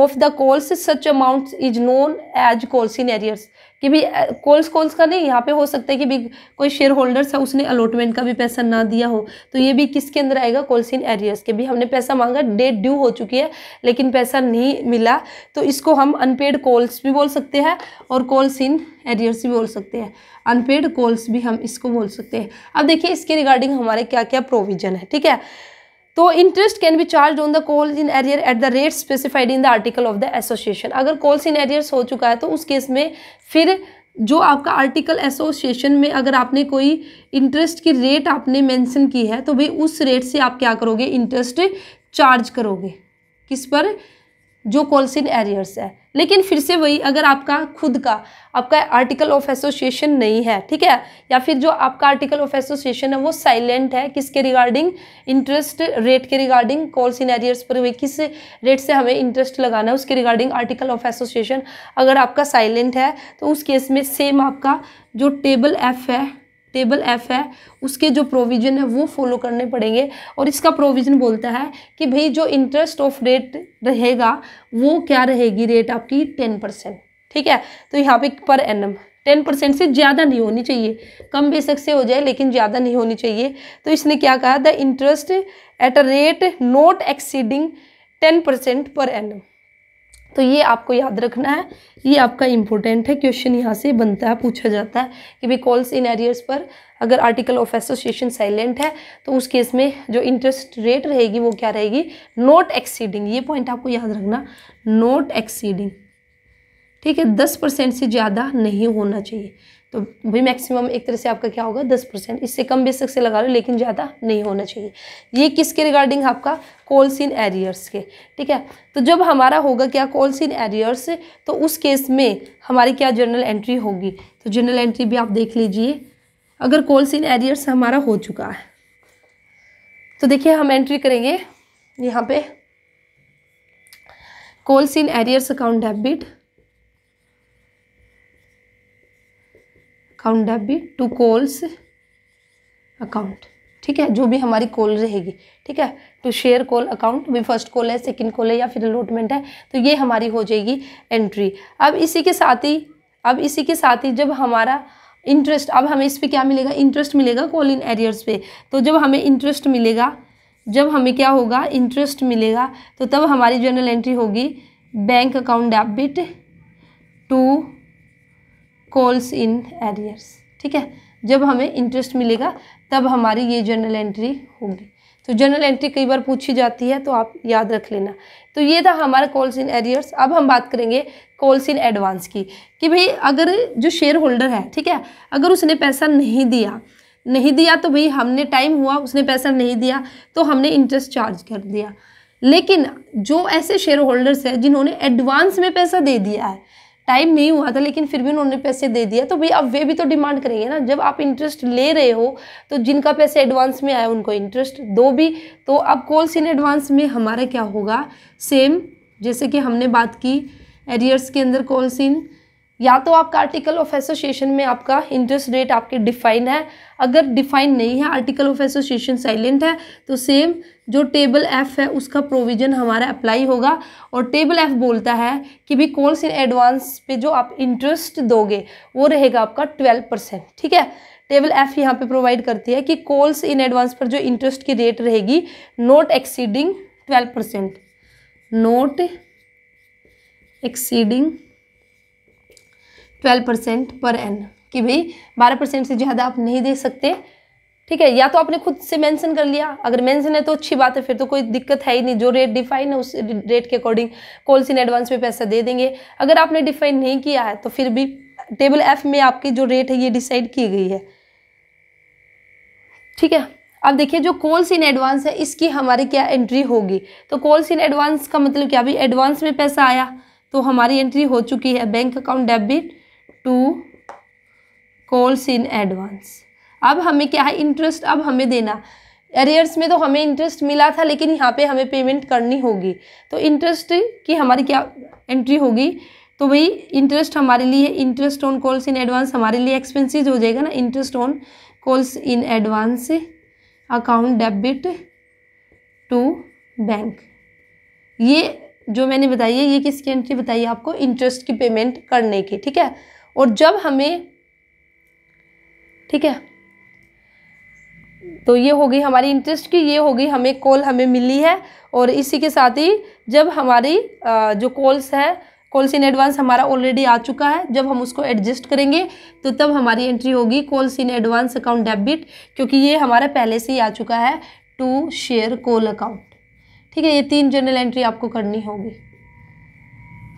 of the calls such amount is known as calls in arrears कि भी कोल्स कोल्स का नहीं यहाँ पे हो सकता है कि भी कोई शेयर होल्डर्स है उसने अलॉटमेंट का भी पैसा ना दिया हो तो ये भी किसके अंदर आएगा कोल्स इन एरियर्स के भी हमने पैसा मांगा डेट ड्यू हो चुकी है लेकिन पैसा नहीं मिला तो इसको हम अनपेड कोल्स भी बोल सकते हैं और कोल्स इन एरियर्स भी बोल सकते हैं अनपेड कोल्स भी हम इसको बोल सकते हैं अब देखिए इसके रिगार्डिंग हमारे क्या क्या प्रोविजन है ठीक है तो interest can be charge on the calls in arrear at the rate specified in the article of the association अगर कॉल्स इन एरियर्स हो चुका है तो उस केस में फिर जो आपका आर्टिकल एसोसिएशन में अगर आपने कोई इंटरेस्ट की रेट आपने मेंशन की है तो भाई उस रेट से आप क्या करोगे इंटरेस्ट चार्ज करोगे किस पर जो कॉल्सिन एरियर्स है लेकिन फिर से वही अगर आपका खुद का आपका आर्टिकल ऑफ एसोसिएशन नहीं है ठीक है या फिर जो आपका आर्टिकल ऑफ एसोसिएशन है वो साइलेंट है किसके रिगार्डिंग इंटरेस्ट रेट के रिगार्डिंग कॉल्स इन एरियर्स पर हुए किस रेट से हमें इंटरेस्ट लगाना है उसके रिगार्डिंग आर्टिकल ऑफ एसोसिएशन अगर आपका साइलेंट है तो उस केस में सेम आपका जो टेबल एफ है टेबल एफ है उसके जो प्रोविज़न है वो फॉलो करने पड़ेंगे और इसका प्रोविज़न बोलता है कि भाई जो इंटरेस्ट ऑफ रेट रहेगा वो क्या रहेगी रेट आपकी टेन परसेंट ठीक है तो यहाँ पे पर एन एम टेन परसेंट से ज़्यादा नहीं होनी चाहिए कम बेशक से हो जाए लेकिन ज़्यादा नहीं होनी चाहिए तो इसने क्या कहा the interest at a rate not exceeding ten percent per annum तो ये आपको याद रखना है ये आपका इंपॉर्टेंट है क्वेश्चन यहाँ से बनता है पूछा जाता है कि भी कॉल्स इन एरियर्स पर अगर आर्टिकल ऑफ एसोसिएशन साइलेंट है तो उस केस में जो इंटरेस्ट रेट रहेगी वो क्या रहेगी नॉट एक्सीडिंग ये पॉइंट आपको याद रखना नॉट एक्सीडिंग ठीक है दस परसेंट से ज़्यादा नहीं होना चाहिए तो भी मैक्सिमम एक तरह से आपका क्या होगा दस परसेंट इससे कम बेसक से लगा लो लेकिन ज़्यादा नहीं होना चाहिए ये किसके रिगार्डिंग आपका कोल्स इन एरियर्स के ठीक है तो जब हमारा होगा क्या कोल्स इन एरियर्स तो उस केस में हमारी क्या जर्नल एंट्री होगी तो जर्नल एंट्री भी आप देख लीजिए अगर कोल्स इन एरियर्स हमारा हो चुका है तो देखिए हम एंट्री करेंगे यहाँ पे calls in in arrears account debit account debit to calls account ठीक है जो भी हमारी कॉल रहेगी ठीक है टू शेयर कॉल अकाउंट भी फर्स्ट कॉल है सेकंड कॉल है या फिर अलॉटमेंट है तो ये हमारी हो जाएगी एंट्री अब इसी के साथ ही अब इसी के साथ ही जब हमारा इंटरेस्ट अब हमें इस पर क्या मिलेगा इंटरेस्ट मिलेगा कॉल इन एरियर्स पे तो जब हमें इंटरेस्ट मिलेगा जब हमें क्या होगा इंटरेस्ट मिलेगा तो तब हमारी जनरल एंट्री होगी bank account debit to calls in arrears ठीक है जब हमें इंटरेस्ट मिलेगा तब हमारी ये जर्नल एंट्री होगी तो जर्नल एंट्री कई बार पूछी जाती है तो आप याद रख लेना तो ये था हमारा कॉल्स इन एरियर्स अब हम बात करेंगे कॉल्स इन एडवांस की कि भाई अगर जो शेयर होल्डर है ठीक है अगर उसने पैसा नहीं दिया नहीं दिया तो भाई हमने टाइम हुआ उसने पैसा नहीं दिया तो हमने इंटरेस्ट चार्ज कर दिया लेकिन जो ऐसे शेयर होल्डर्स हैं जिन्होंने एडवांस में पैसा दे दिया है टाइम नहीं हुआ था लेकिन फिर भी उन्होंने पैसे दे दिया तो भाई अब वे भी तो डिमांड करेंगे ना जब आप इंटरेस्ट ले रहे हो तो जिनका पैसे एडवांस में आया उनको इंटरेस्ट दो भी तो अब कॉल्स इन एडवांस में हमारा क्या होगा सेम जैसे कि हमने बात की एरियर्स के अंदर कॉल्स इन या तो आपका आर्टिकल ऑफ एसोसिएशन में आपका इंटरेस्ट रेट आपके डिफाइन है अगर डिफाइन नहीं है आर्टिकल ऑफ एसोसिएशन साइलेंट है तो सेम जो टेबल एफ़ है उसका प्रोविज़न हमारा अप्लाई होगा और टेबल एफ़ बोलता है कि भी कौन इन एडवांस पे जो आप इंटरेस्ट दोगे वो रहेगा आपका ट्वेल्व परसेंट ठीक है टेबल एफ़ यहाँ पे प्रोवाइड करती है कि कॉल्स इन एडवांस पर जो इंटरेस्ट की रेट रहेगी not exceeding twelve percent not exceeding twelve percent per annum कि भाई बारह परसेंट से ज़्यादा आप नहीं दे सकते ठीक है या तो आपने खुद से मेंशन कर लिया अगर मेंशन है तो अच्छी बात है फिर तो कोई दिक्कत है ही नहीं जो रेट डिफाइन है उस रेट के अकॉर्डिंग कॉल्स इन एडवांस में पैसा दे देंगे अगर आपने डिफाइन नहीं किया है तो फिर भी टेबल एफ में आपकी जो रेट है ये डिसाइड की गई है ठीक है अब देखिए जो कॉल्स इन एडवांस है इसकी हमारी क्या एंट्री होगी तो कॉल्स इन एडवांस का मतलब क्या अभी एडवांस में पैसा आया तो हमारी एंट्री हो चुकी है bank account debit to calls in advance अब हमें क्या है इंटरेस्ट अब हमें देना एरियर्स में तो हमें इंटरेस्ट मिला था लेकिन यहाँ पे हमें पेमेंट करनी होगी तो इंटरेस्ट की हमारी क्या एंट्री होगी तो वही इंटरेस्ट हमारे लिए interest on calls in advance हमारे लिए एक्सपेंसिज हो जाएगा ना interest on calls in advance account debit to bank ये जो मैंने बताई है ये किसकी एंट्री बताई है आपको इंटरेस्ट की पेमेंट करने की ठीक है और जब हमें ठीक है तो ये होगी हमारी इंटरेस्ट की ये होगी हमें कॉल हमें मिली है और इसी के साथ ही जब हमारी जो कॉल्स है कॉल्स इन एडवांस हमारा ऑलरेडी आ चुका है जब हम उसको एडजस्ट करेंगे तो तब हमारी एंट्री होगी calls in advance account debit क्योंकि ये हमारा पहले से ही आ चुका है टू शेयर कॉल अकाउंट ठीक है ये तीन जनरल एंट्री आपको करनी होगी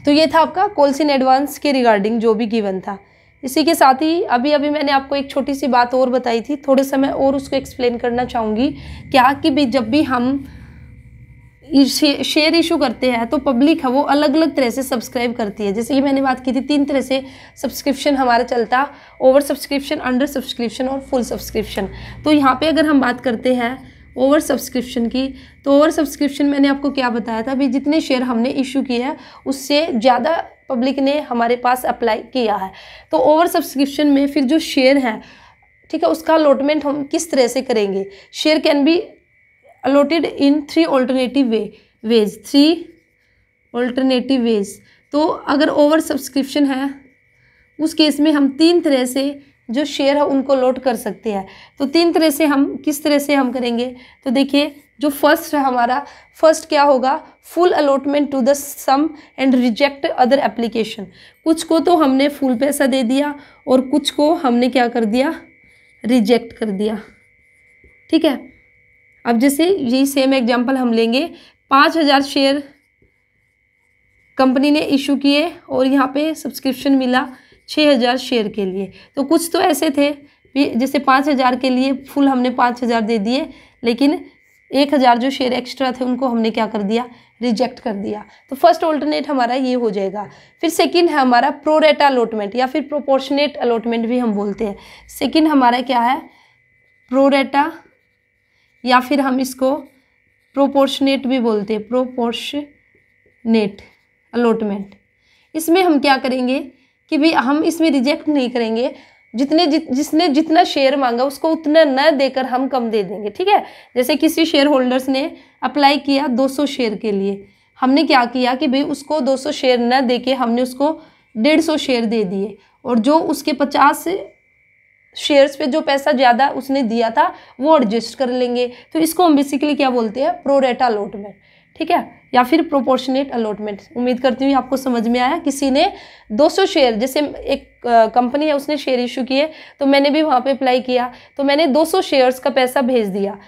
तो ये था आपका कॉल्स इन एडवांस के रिगार्डिंग जो भी गिवन था इसी के साथ ही अभी अभी मैंने आपको एक छोटी सी बात और बताई थी थोड़े समय और उसको एक्सप्लेन करना चाहूँगी क्या कि भी जब भी हम शेयर इशू करते हैं तो पब्लिक है वो अलग अलग तरह से सब्सक्राइब करती है जैसे कि मैंने बात की थी तीन तरह से सब्सक्रिप्शन हमारा चलता ओवर सब्सक्रिप्शन अंडर सब्सक्रिप्शन और फुल सब्सक्रिप्शन तो यहाँ पे अगर हम बात करते हैं ओवर सब्सक्रिप्शन की तो ओवर सब्सक्रिप्शन मैंने आपको क्या बताया था भी जितने शेयर हमने इशू किए हैं उससे ज़्यादा पब्लिक ने हमारे पास अप्लाई किया है तो ओवर सब्सक्रिप्शन में फिर जो शेयर हैं ठीक है उसका अलॉटमेंट हम किस तरह से करेंगे share can be allotted in three alternative way ways three alternative ways तो अगर ओवर सब्सक्रिप्शन है उस केस में हम तीन तरह से जो शेयर है उनको लोट कर सकते हैं तो तीन तरह से हम किस तरह से हम करेंगे तो देखिए जो फर्स्ट है हमारा फर्स्ट क्या होगा full allotment to the some and reject other application कुछ को तो हमने फुल पैसा दे दिया और कुछ को हमने क्या कर दिया रिजेक्ट कर दिया ठीक है अब जैसे यही सेम एग्जांपल हम लेंगे पाँच हज़ार शेयर कंपनी ने इशू किए और यहाँ पे सब्सक्रिप्शन मिला छः हज़ार शेयर के लिए तो कुछ तो ऐसे थे जैसे पाँच हज़ार के लिए फुल हमने पाँच हज़ार दे दिए लेकिन एक हज़ार जो शेयर एक्स्ट्रा थे उनको हमने क्या कर दिया रिजेक्ट कर दिया तो फर्स्ट ऑल्टरनेट हमारा ये हो जाएगा फिर सेकंड है हमारा प्रोरेटा अलॉटमेंट या फिर प्रोपोर्शनेट अलॉटमेंट भी हम बोलते हैं सेकंड हमारा क्या है प्रोरेटा या फिर हम इसको प्रोपोर्शनेट भी बोलते हैं प्रोपोर्शनेट अलॉटमेंट इसमें हम क्या करेंगे कि भाई हम इसमें रिजेक्ट नहीं करेंगे जितने जित जिसने जितना शेयर मांगा उसको उतना न देकर हम कम दे देंगे ठीक है जैसे किसी शेयर होल्डर्स ने अप्लाई किया 200 शेयर के लिए हमने क्या किया कि भाई उसको 200 शेयर न दे के हमने उसको 150 शेयर दे दिए और जो उसके 50 शेयर्स पे जो पैसा ज़्यादा उसने दिया था वो एडजस्ट कर लेंगे तो इसको हम बेसिकली क्या बोलते हैं प्रोरेटा अलॉटमेंट ठीक है या फिर प्रोपोर्शनेट अलॉटमेंट उम्मीद करती हूँ आपको समझ में आया किसी ने 200 शेयर जैसे एक कंपनी है उसने शेयर इशू किए तो मैंने भी वहाँ पे अप्लाई किया तो मैंने 200 शेयर्स का पैसा भेज दिया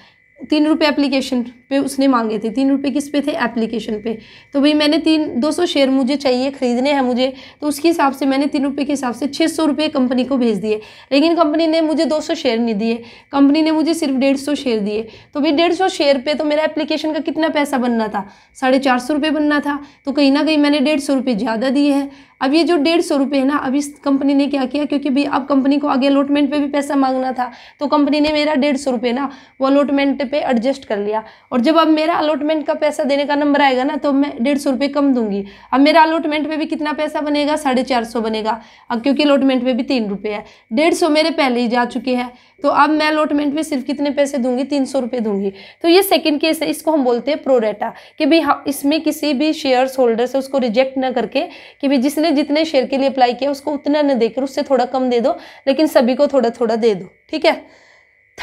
तीन रुपये एप्लीकेशन पे उसने मांगे थे तीन रुपये किस पे थे एप्लीकेशन पे तो भाई मैंने तीन दो सौ शेयर मुझे चाहिए ख़रीदने हैं मुझे तो उसके हिसाब से मैंने तीन रुपये के हिसाब से छः सौ रुपये कंपनी को भेज दिए लेकिन कंपनी ने मुझे दो सौ शेयर नहीं दिए कंपनी ने मुझे सिर्फ डेढ़ सौ शेयर दिए तो भाई डेढ़ सौ शेयर पर तो मेरा एप्लीकेशन का कितना पैसा बनना था साढ़े चार सौ रुपये बनना था तो कहीं ना कहीं मैंने डेढ़ सौ रुपये ज़्यादा दिए हैं अब ये जो डेढ़ सौ रुपये है ना अब इस कंपनी ने क्या किया क्योंकि भाई अब कंपनी को आगे अलॉटमेंट पे भी पैसा मांगना था तो कंपनी ने मेरा डेढ़ सौ रुपये ना वो अलॉटमेंट पे एडजस्ट कर लिया और और जब अब मेरा अलॉटमेंट का पैसा देने का नंबर आएगा ना तो मैं डेढ़ सौ रुपये कम दूंगी अब मेरा अलॉटमेंट पे भी कितना पैसा बनेगा साढ़े चार सौ बनेगा अब क्योंकि अलॉटमेंट पे भी तीन रुपये है डेढ़ सौ मेरे पहले ही जा चुके हैं तो अब मैं अलॉटमेंट में सिर्फ कितने पैसे दूंगी तीन सौ रुपये दूंगी तो ये सेकंड केस है इसको हम बोलते हैं प्रोरेटा कि भाई हाँ इसमें किसी भी शेयर होल्डर से उसको रिजेक्ट ना करके कि भाई जिसने जितने शेयर के लिए अप्लाई किया उसको उतना ना देकर उससे थोड़ा कम दे दो लेकिन सभी को थोड़ा थोड़ा दे दो ठीक है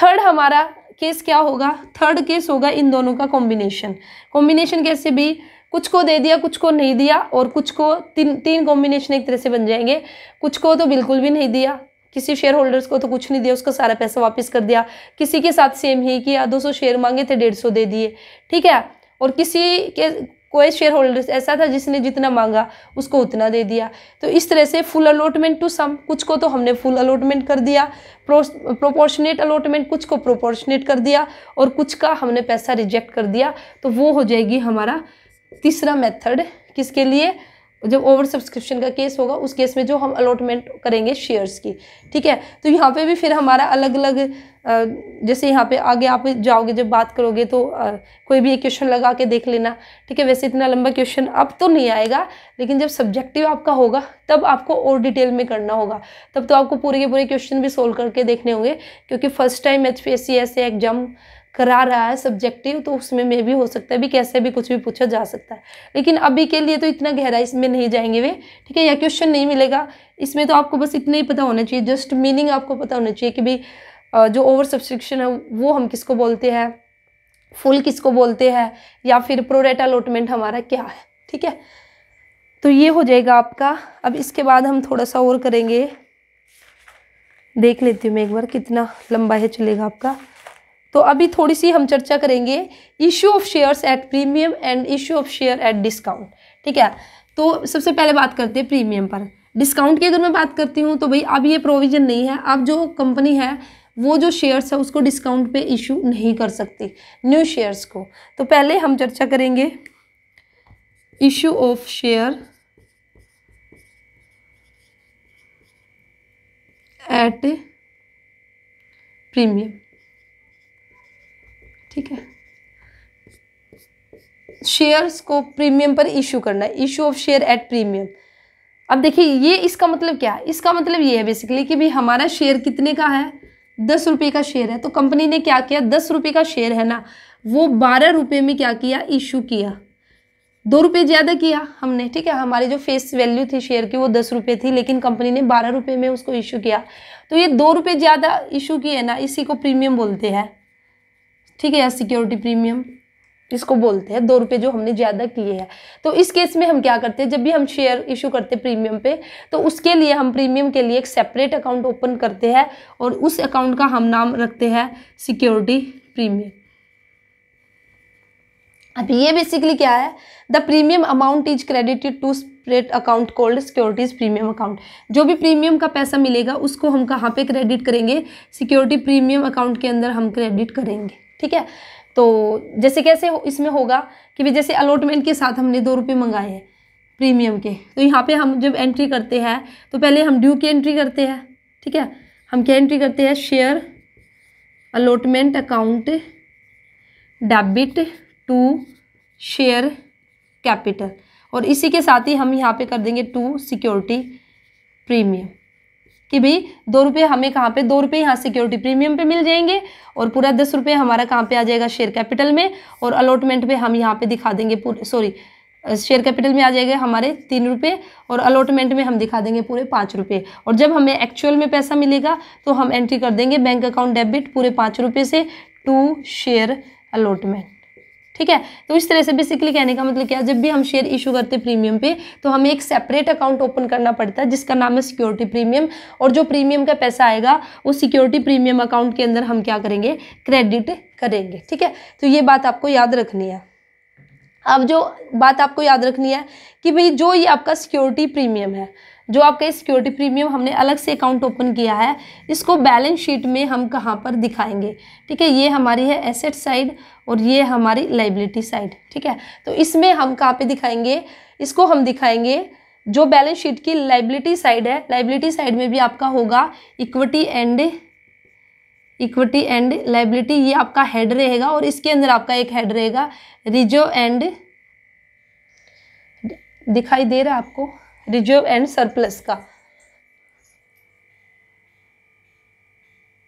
थर्ड हमारा केस क्या होगा थर्ड केस होगा इन दोनों का कॉम्बिनेशन कॉम्बिनेशन कैसे भी कुछ को दे दिया कुछ को नहीं दिया और कुछ को तीन तीन कॉम्बिनेशन एक तरह से बन जाएंगे कुछ को तो बिल्कुल भी नहीं दिया किसी शेयर होल्डर्स को तो कुछ नहीं दिया उसका सारा पैसा वापस कर दिया किसी के साथ सेम ही किया 200 शेयर मांगे थे 150 दे दिए ठीक है और किसी के कोई शेयर होल्डर्स ऐसा था जिसने जितना मांगा उसको उतना दे दिया तो इस तरह से फुल अलॉटमेंट टू सम कुछ को तो हमने फुल अलॉटमेंट कर दिया प्रोपोर्शनेट अलॉटमेंट कुछ को प्रोपोर्शनेट कर दिया और कुछ का हमने पैसा रिजेक्ट कर दिया तो वो हो जाएगी हमारा तीसरा मेथड किसके लिए जब ओवर सब्सक्रिप्शन का केस होगा उस केस में जो हम अलॉटमेंट करेंगे शेयर्स की ठीक है तो यहाँ पे भी फिर हमारा अलग अलग जैसे यहाँ पे आगे आप जाओगे जब बात करोगे तो कोई भी एक क्वेश्चन लगा के देख लेना ठीक है वैसे इतना लंबा क्वेश्चन अब तो नहीं आएगा लेकिन जब सब्जेक्टिव आपका होगा तब आपको और डिटेल में करना होगा तब तो आपको पूरे के पूरे क्वेश्चन भी सोल्व करके देखने होंगे क्योंकि फर्स्ट टाइम एच पी ऐसे एग्जाम करा रहा है सब्जेक्टिव तो उसमें में भी हो सकता है भी कैसे भी कुछ भी पूछा जा सकता है लेकिन अभी के लिए तो इतना गहरा इसमें नहीं जाएंगे वे ठीक है या क्वेश्चन नहीं मिलेगा इसमें तो आपको बस इतना ही पता होना चाहिए जस्ट मीनिंग आपको पता होना चाहिए कि भाई जो ओवर सब्सक्रिप्शन है वो हम किसको बोलते हैं फुल किसको बोलते हैं या फिर प्रोरेट अलॉटमेंट हमारा क्या है ठीक है तो ये हो जाएगा आपका अब इसके बाद हम थोड़ा सा और करेंगे देख लेती हूँ मैं एक बार कितना लंबा है चलेगा आपका तो अभी थोड़ी सी हम चर्चा करेंगे issue of shares at premium and issue of share at discount ठीक है तो सबसे पहले बात करते हैं प्रीमियम पर डिस्काउंट की अगर मैं बात करती हूँ तो भाई अब ये प्रोविज़न नहीं है अब जो कंपनी है वो जो शेयर्स है उसको डिस्काउंट पे इशू नहीं कर सकती न्यू शेयर्स को तो पहले हम चर्चा करेंगे issue of share at premium ठीक है शेयर्स को प्रीमियम पर इशू करना issue of share at premium अब देखिए ये इसका मतलब क्या है इसका मतलब ये है बेसिकली कि भाई हमारा शेयर कितने का है दस रुपये का शेयर है तो कंपनी ने क्या किया दस रुपये का शेयर है ना वो बारह रुपये में क्या किया इशू किया दो रुपये ज़्यादा किया हमने ठीक है हमारी जो फेस वैल्यू थी शेयर की वो दस रुपये थी लेकिन कंपनी ने बारह रुपये में उसको इशू किया तो ये दो रुपये ज़्यादा इशू किए ना इसी को प्रीमियम बोलते हैं ठीक है या सिक्योरिटी प्रीमियम इसको बोलते हैं दो रुपये जो हमने ज़्यादा किए हैं तो इस केस में हम क्या करते हैं जब भी हम शेयर इशू करते हैं प्रीमियम पे तो उसके लिए हम प्रीमियम के लिए एक सेपरेट अकाउंट ओपन करते हैं और उस अकाउंट का हम नाम रखते हैं सिक्योरिटी प्रीमियम अब ये बेसिकली क्या है the premium amount is credited to separate account called securities premium account जो भी प्रीमियम का पैसा मिलेगा उसको हम कहाँ पे क्रेडिट करेंगे सिक्योरिटी प्रीमियम अकाउंट के अंदर हम क्रेडिट करेंगे ठीक है तो जैसे कैसे इसमें होगा कि भी जैसे अलॉटमेंट के साथ हमने दो रुपये मंगाए हैं प्रीमियम के तो यहाँ पे हम जब एंट्री करते हैं तो पहले हम ड्यू की एंट्री करते हैं ठीक है हम क्या एंट्री करते हैं share allotment account debit to share capital और इसी के साथ ही हम यहाँ पे कर देंगे टू सिक्योरिटी प्रीमियम कि भाई दो रुपये हमें कहाँ पे दो रुपये यहाँ सिक्योरिटी प्रीमियम पे मिल जाएंगे और पूरा दस रुपये हमारा कहाँ पे आ जाएगा शेयर कैपिटल में और अलॉटमेंट पे हम यहाँ पे दिखा देंगे पूरे सॉरी शेयर कैपिटल में आ जाएगा हमारे तीन रुपये और अलॉटमेंट में हम दिखा देंगे पूरे पाँच रुपये और जब हमें एक्चुअल में पैसा मिलेगा तो हम एंट्री कर देंगे बैंक अकाउंट डेबिट पूरे पाँच रुपये से टू शेयर अलॉटमेंट ठीक है तो इस तरह से बेसिकली कहने का मतलब क्या जब भी हम शेयर इशू करते प्रीमियम पे तो हमें एक सेपरेट अकाउंट ओपन करना पड़ता है जिसका नाम है सिक्योरिटी प्रीमियम और जो प्रीमियम का पैसा आएगा उस सिक्योरिटी प्रीमियम अकाउंट के अंदर हम क्या करेंगे क्रेडिट करेंगे ठीक है तो ये बात आपको याद रखनी है अब जो बात आपको याद रखनी है कि भाई जो ये आपका सिक्योरिटी प्रीमियम है जो आपका सिक्योरिटी प्रीमियम हमने अलग से अकाउंट ओपन किया है इसको बैलेंस शीट में हम कहाँ पर दिखाएंगे ठीक है ये हमारी है एसेट साइड और ये हमारी लाइबिलिटी साइड ठीक है तो इसमें हम कहाँ पर दिखाएंगे इसको हम दिखाएंगे जो बैलेंस शीट की लाइबिलिटी साइड है लाइबिलिटी साइड में भी आपका होगा equity and equity and liability ये आपका हेड रहेगा और इसके अंदर आपका एक हेड रहेगा रिजो एंड दिखाई दे रहा है आपको रिजर्व एंड सरप्लस का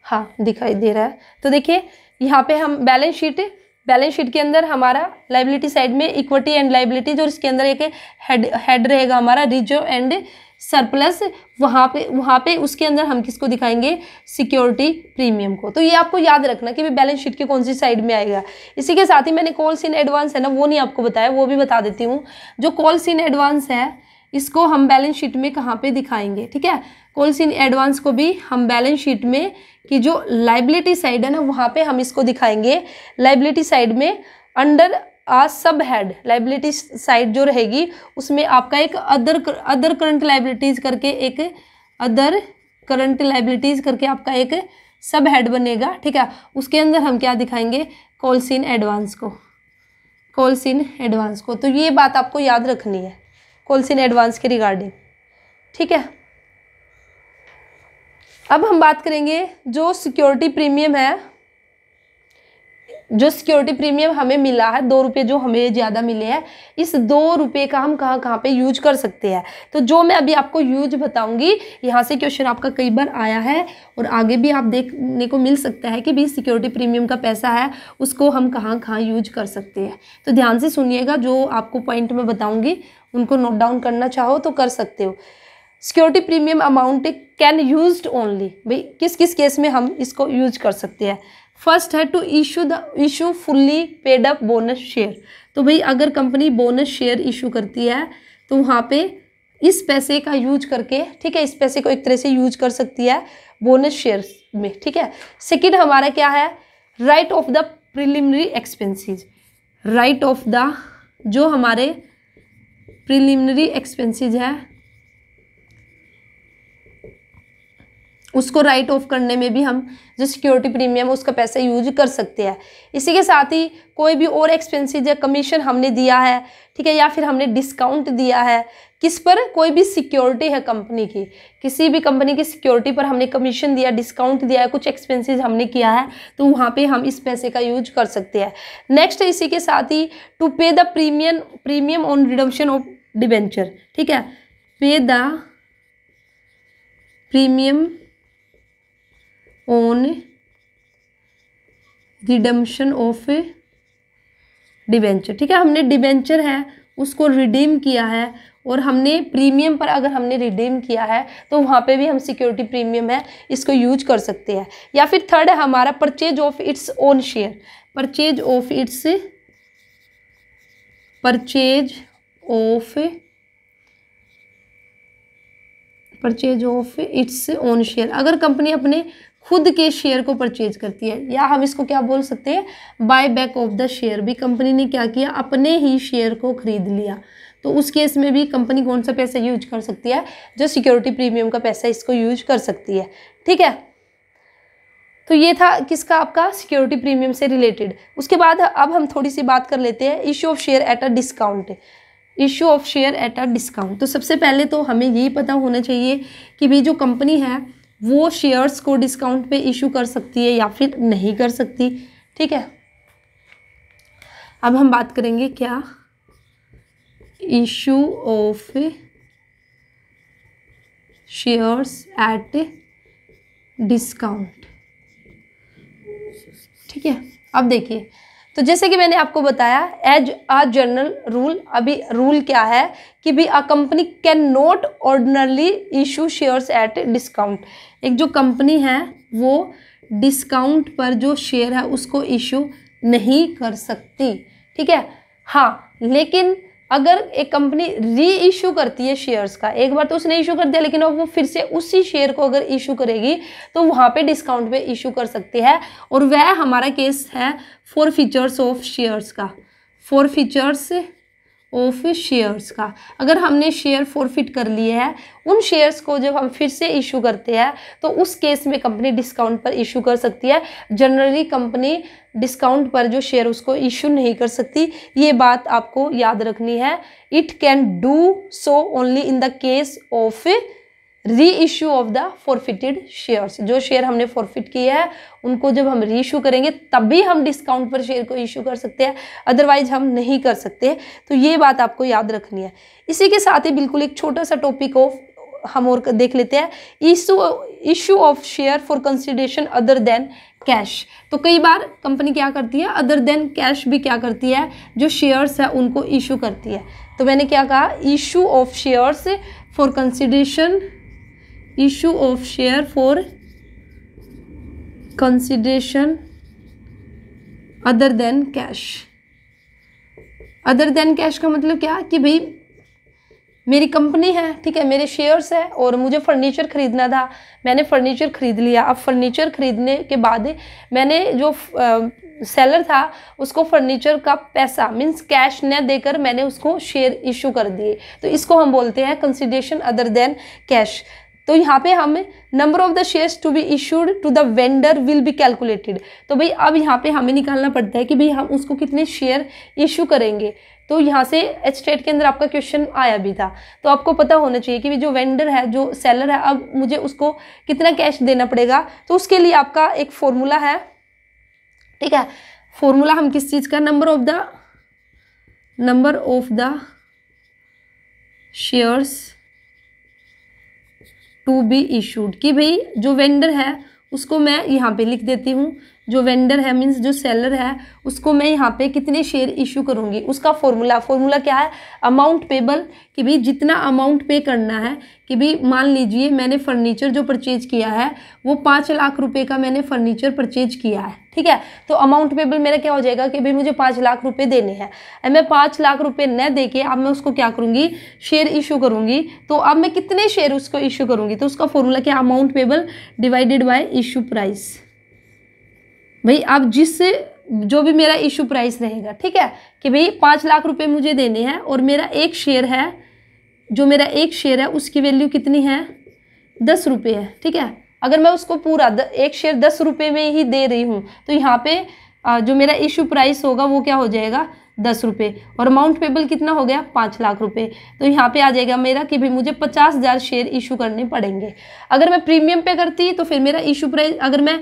हाँ दिखाई दे रहा है तो देखिए यहाँ पे हम बैलेंस शीट बैलेंस शीट के अंदर हमारा लाइबिलिटी साइड में इक्विटी एंड लाइबिलिटी जो इसके अंदर एक हेड हेड रहेगा हमारा रिजर्व एंड सरप्लस वहाँ पे वहाँ पे उसके अंदर हम किसको दिखाएंगे सिक्योरिटी प्रीमियम को तो ये आपको याद रखना कि बैलेंस शीट के कौन सी साइड में आएगा इसी के साथ ही मैंने कॉल्स इन एडवांस है ना वो नहीं आपको बताया वो भी बता देती हूँ जो कॉल्स इन एडवांस है इसको हम बैलेंस शीट में कहाँ पे दिखाएंगे ठीक है कौन इन एडवांस को भी हम बैलेंस शीट में कि जो लाइबिलिटी साइड है ना वहाँ पे हम इसको दिखाएंगे लाइबिलिटी साइड में under a sub head liability side जो रहेगी उसमें आपका एक अदर अदर करंट लाइबिलिटीज़ करके एक अदर करंट लाइबिलिटीज़ करके आपका एक सब हेड बनेगा ठीक है उसके अंदर हम क्या दिखाएंगे कॉल्स इन एडवांस को कॉल्स इन एडवांस को तो ये बात आपको याद रखनी है कोल्सिन एडवांस के रिगार्डिंग ठीक है अब हम बात करेंगे जो सिक्योरिटी प्रीमियम है जो सिक्योरिटी प्रीमियम हमें मिला है दो रुपये जो हमें ज़्यादा मिले हैं इस दो रुपये का हम कहाँ कहाँ पे यूज कर सकते हैं तो जो मैं अभी आपको यूज बताऊंगी यहाँ से क्वेश्चन आपका कई बार आया है और आगे भी आप देखने को मिल सकता है कि भी सिक्योरिटी प्रीमियम का पैसा है उसको हम कहाँ कहाँ यूज कर सकते हैं तो ध्यान से सुनिएगा जो आपको पॉइंट में बताऊँगी उनको नोट डाउन करना चाहो तो कर सकते हो security premium amount can use only भाई किस किस केस में हम इसको यूज कर सकते हैं फर्स्ट है to issue the issue fully paid up bonus share तो भाई अगर कंपनी बोनस शेयर इशू करती है तो वहाँ पे इस पैसे का यूज करके ठीक है इस पैसे को एक तरह से यूज कर सकती है बोनस शेयर में ठीक है सेकेंड हमारा क्या है write off the preliminary expenses write off the जो हमारे प्रिलिमिनरी एक्सपेंसिज है उसको राइट ऑफ करने में भी हम जो सिक्योरिटी प्रीमियम उसका पैसा यूज कर सकते हैं इसी के साथ ही कोई भी और एक्सपेंसिज या कमीशन हमने दिया है ठीक है या फिर हमने डिस्काउंट दिया है किस पर कोई भी सिक्योरिटी है कंपनी की किसी भी कंपनी की सिक्योरिटी पर हमने कमीशन दिया डिस्काउंट दिया है कुछ एक्सपेंसेस हमने किया है तो वहाँ पे हम इस पैसे का यूज कर सकते हैं नेक्स्ट इसी के साथ ही to pay the premium premium on redemption of debenture ठीक है pay the premium on redemption of debenture ठीक है हमने डिबेंचर है उसको रिडीम किया है और हमने प्रीमियम पर अगर हमने रिडीम किया है तो वहाँ पे भी हम सिक्योरिटी प्रीमियम है इसको यूज कर सकते हैं या फिर थर्ड है हमारा purchase of its own share purchase of its purchase of purchase of its own share अगर कंपनी अपने खुद के शेयर को परचेज करती है या हम इसको क्या बोल सकते हैं buy back of the share भी कंपनी ने क्या किया अपने ही शेयर को खरीद लिया तो उस केस में भी कंपनी कौन सा पैसा यूज कर सकती है जो सिक्योरिटी प्रीमियम का पैसा इसको यूज कर सकती है ठीक है तो ये था किसका आपका सिक्योरिटी प्रीमियम से रिलेटेड उसके बाद अब हम थोड़ी सी बात कर लेते हैं issue of share at a discount issue of share at a discount तो सबसे पहले तो हमें यही पता होना चाहिए कि भाई जो कंपनी है वो शेयर्स को डिस्काउंट पे इशू कर सकती है या फिर नहीं कर सकती ठीक है अब हम बात करेंगे क्या issue of shares at discount ठीक है अब देखिए तो जैसे कि मैंने आपको बताया एज आ जनरल रूल अभी रूल क्या है कि भी a company can not ordinarily issue shares at discount एक जो कंपनी है वो डिस्काउंट पर जो शेयर है उसको इशू नहीं कर सकती ठीक है हाँ लेकिन अगर एक कंपनी री इशू करती है शेयर्स का एक बार तो उसने इशू कर दिया लेकिन अब वो फिर से उसी शेयर को अगर इशू करेगी तो वहाँ पे डिस्काउंट पे इशू कर सकती है और वह हमारा केस है फोर फीचर्स ऑफ शेयर्स का फोर फीचर्स ऑफ शेयर्स का अगर हमने शेयर फोरफिट कर लिए हैं उन शेयर्स को जब हम फिर से इशू करते हैं तो उस केस में कंपनी डिस्काउंट पर इशू कर सकती है जनरली कंपनी डिस्काउंट पर जो शेयर उसको इशू नहीं कर सकती ये बात आपको याद रखनी है it can do so only in the case of reissue of the forfeited shares जो शेयर हमने फॉरफिट किया है उनको जब हम री इशू करेंगे तब भी हम डिस्काउंट पर शेयर को इशू कर सकते हैं अदरवाइज हम नहीं कर सकते तो ये बात आपको याद रखनी है इसी के साथ ही बिल्कुल एक छोटा सा टॉपिक ऑफ हम और देख लेते हैं issue issue of share for consideration other than cash तो कई बार कंपनी क्या करती है अदर देन कैश भी क्या करती है जो शेयर्स है उनको इशू करती है तो मैंने क्या कहा issue of shares for consideration issue of share for consideration other than cash other than cash का मतलब क्या कि भाई मेरी कंपनी है ठीक है मेरे शेयर्स है और मुझे फर्नीचर ख़रीदना था मैंने फर्नीचर ख़रीद लिया अब फर्नीचर ख़रीदने के बाद मैंने जो सेलर था उसको फर्नीचर का पैसा मीन्स कैश न देकर मैंने उसको शेयर इशू कर दिए तो इसको हम बोलते हैं कंसिडेशन अदर देन कैश तो यहाँ पे हमें number of the shares to be issued to the vendor will be calculated तो भाई अब यहाँ पे हमें निकालना पड़ता है कि भाई हम उसको कितने शेयर इशू करेंगे तो यहाँ से एच स्टेट के अंदर आपका क्वेश्चन आया भी था तो आपको पता होना चाहिए कि जो वेंडर है जो सेलर है अब मुझे उसको कितना कैश देना पड़ेगा तो उसके लिए आपका एक फॉर्मूला है ठीक है फॉर्मूला हम किस चीज़ का number of the number of the shares to be issued कि भाई जो वेंडर है उसको मैं यहाँ पे लिख देती हूँ जो वेंडर है मीन्स जो सेलर है उसको मैं यहाँ पे कितने शेयर इशू करूँगी उसका फॉर्मूला फॉर्मूला क्या है अमाउंट पेबल कि भी जितना अमाउंट पे करना है कि भी मान लीजिए मैंने फर्नीचर जो परचेज किया है वो पाँच लाख रुपए का मैंने फर्नीचर परचेज किया है ठीक है तो अमाउंट पेबल मेरा क्या हो जाएगा कि भाई मुझे पाँच लाख रुपए देने हैं मैं पाँच लाख रुपए न दे के अब मैं उसको क्या करूँगी शेयर इशू करूँगी तो अब मैं कितने शेयर उसको इशू करूँगी तो उसका फॉर्मूला क्या amount payable divided by issue price भाई आप जिस जो भी मेरा इशू प्राइस रहेगा ठीक है कि भाई पाँच लाख रुपए मुझे देने हैं और मेरा एक शेयर है जो मेरा एक शेयर है उसकी वैल्यू कितनी है दस रुपये है ठीक है अगर मैं उसको पूरा द, एक शेयर दस रुपये में ही दे रही हूँ तो यहाँ पे जो मेरा इशू प्राइस होगा वो क्या हो जाएगा दस रुपये और अमाउंट पेबल कितना हो गया पाँच लाख रुपये तो यहाँ पे आ जाएगा मेरा कि भाई मुझे पचास हज़ार शेयर इशू करने पड़ेंगे अगर मैं प्रीमियम पे करती तो फिर मेरा इशू प्राइस अगर मैं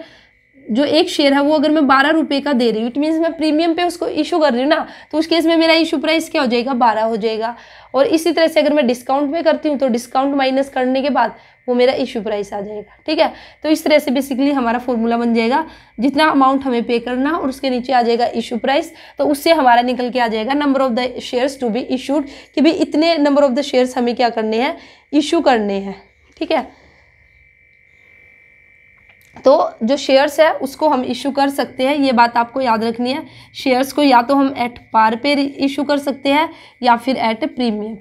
जो एक शेयर है वो अगर मैं बारह रुपये का दे रही हूँ इट मीन्स मैं प्रीमियम पे उसको इशू कर रही हूँ ना तो उस केस में मेरा इशू प्राइस क्या हो जाएगा बारह हो जाएगा और इसी तरह से अगर मैं डिस्काउंट में करती हूँ तो डिस्काउंट माइनस करने के बाद वो मेरा इशू प्राइस आ जाएगा ठीक है तो इस तरह से बेसिकली हमारा फॉर्मूला बन जाएगा जितना अमाउंट हमें पे करना और उसके नीचे आ जाएगा इशू प्राइस तो उससे हमारा निकल के आ जाएगा number of the shares to be issued कि भाई इतने नंबर ऑफ़ द शेयर्स हमें क्या करने हैं इशू करने हैं ठीक है तो जो शेयर्स है उसको हम इशू कर सकते हैं ये बात आपको याद रखनी है शेयर्स को या तो हम एट पार पे इशू कर सकते हैं या फिर एट प्रीमियम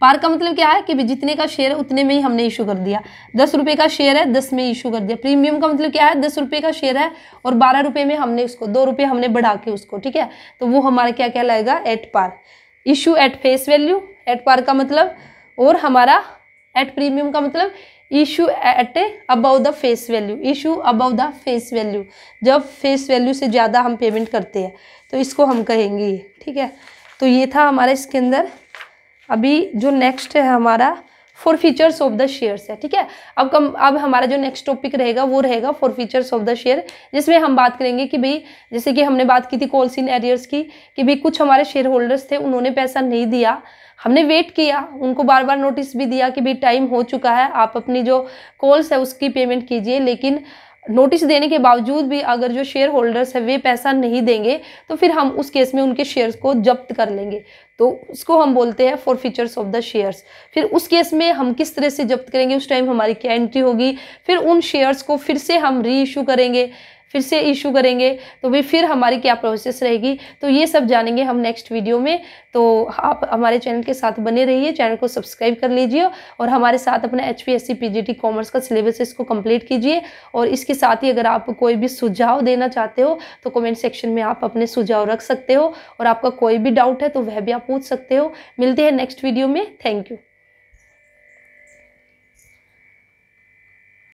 पार का मतलब क्या है कि जितने का शेयर है उतने में ही हमने इशू कर दिया दस रुपये का शेयर है दस में इशू कर दिया प्रीमियम का मतलब क्या है दस रुपये का शेयर है और बारह रुपये में हमने उसको दो रुपये हमने बढ़ा के उसको ठीक है तो वो हमारा क्या क्या लगेगा at par issue at face value at par का मतलब और हमारा एट प्रीमियम का मतलब issue at above the face value issue above the face value जब फेस वैल्यू से ज़्यादा हम पेमेंट करते हैं तो इसको हम कहेंगे ठीक है तो ये था हमारा इसके अंदर अभी जो नेक्स्ट है हमारा forfeiture of the shares है ठीक है अब कम अब हमारा जो नेक्स्ट टॉपिक रहेगा वो रहेगा forfeiture of the share जिसमें हम बात करेंगे कि भाई जैसे कि हमने बात की थी कॉल्स इन एरियर्स की कि भाई कुछ हमारे शेयर होल्डर्स थे उन्होंने पैसा नहीं दिया हमने वेट किया उनको बार बार नोटिस भी दिया कि भाई टाइम हो चुका है आप अपनी जो कॉल्स है उसकी पेमेंट कीजिए लेकिन नोटिस देने के बावजूद भी अगर जो शेयर होल्डर्स है वे पैसा नहीं देंगे तो फिर हम उस केस में उनके शेयर्स को जब्त कर लेंगे तो उसको हम बोलते हैं forfeiture of the shares फिर उस केस में हम किस तरह से जब्त करेंगे उस टाइम हमारी क्या एंट्री होगी फिर उन शेयर्स को फिर से हम री इशू करेंगे फिर से इशू करेंगे तो भी फिर हमारी क्या प्रोसेस रहेगी तो ये सब जानेंगे हम नेक्स्ट वीडियो में तो आप हमारे चैनल के साथ बने रहिए चैनल को सब्सक्राइब कर लीजिए और हमारे साथ अपना H P S C P G T commerce का सिलेबस इसको कंप्लीट कीजिए और इसके साथ ही अगर आप कोई भी सुझाव देना चाहते हो तो कमेंट सेक्शन में आप अपने सुझाव रख सकते हो और आपका कोई भी डाउट है तो वह भी आप पूछ सकते हो मिलते हैं नेक्स्ट वीडियो में थैंक यू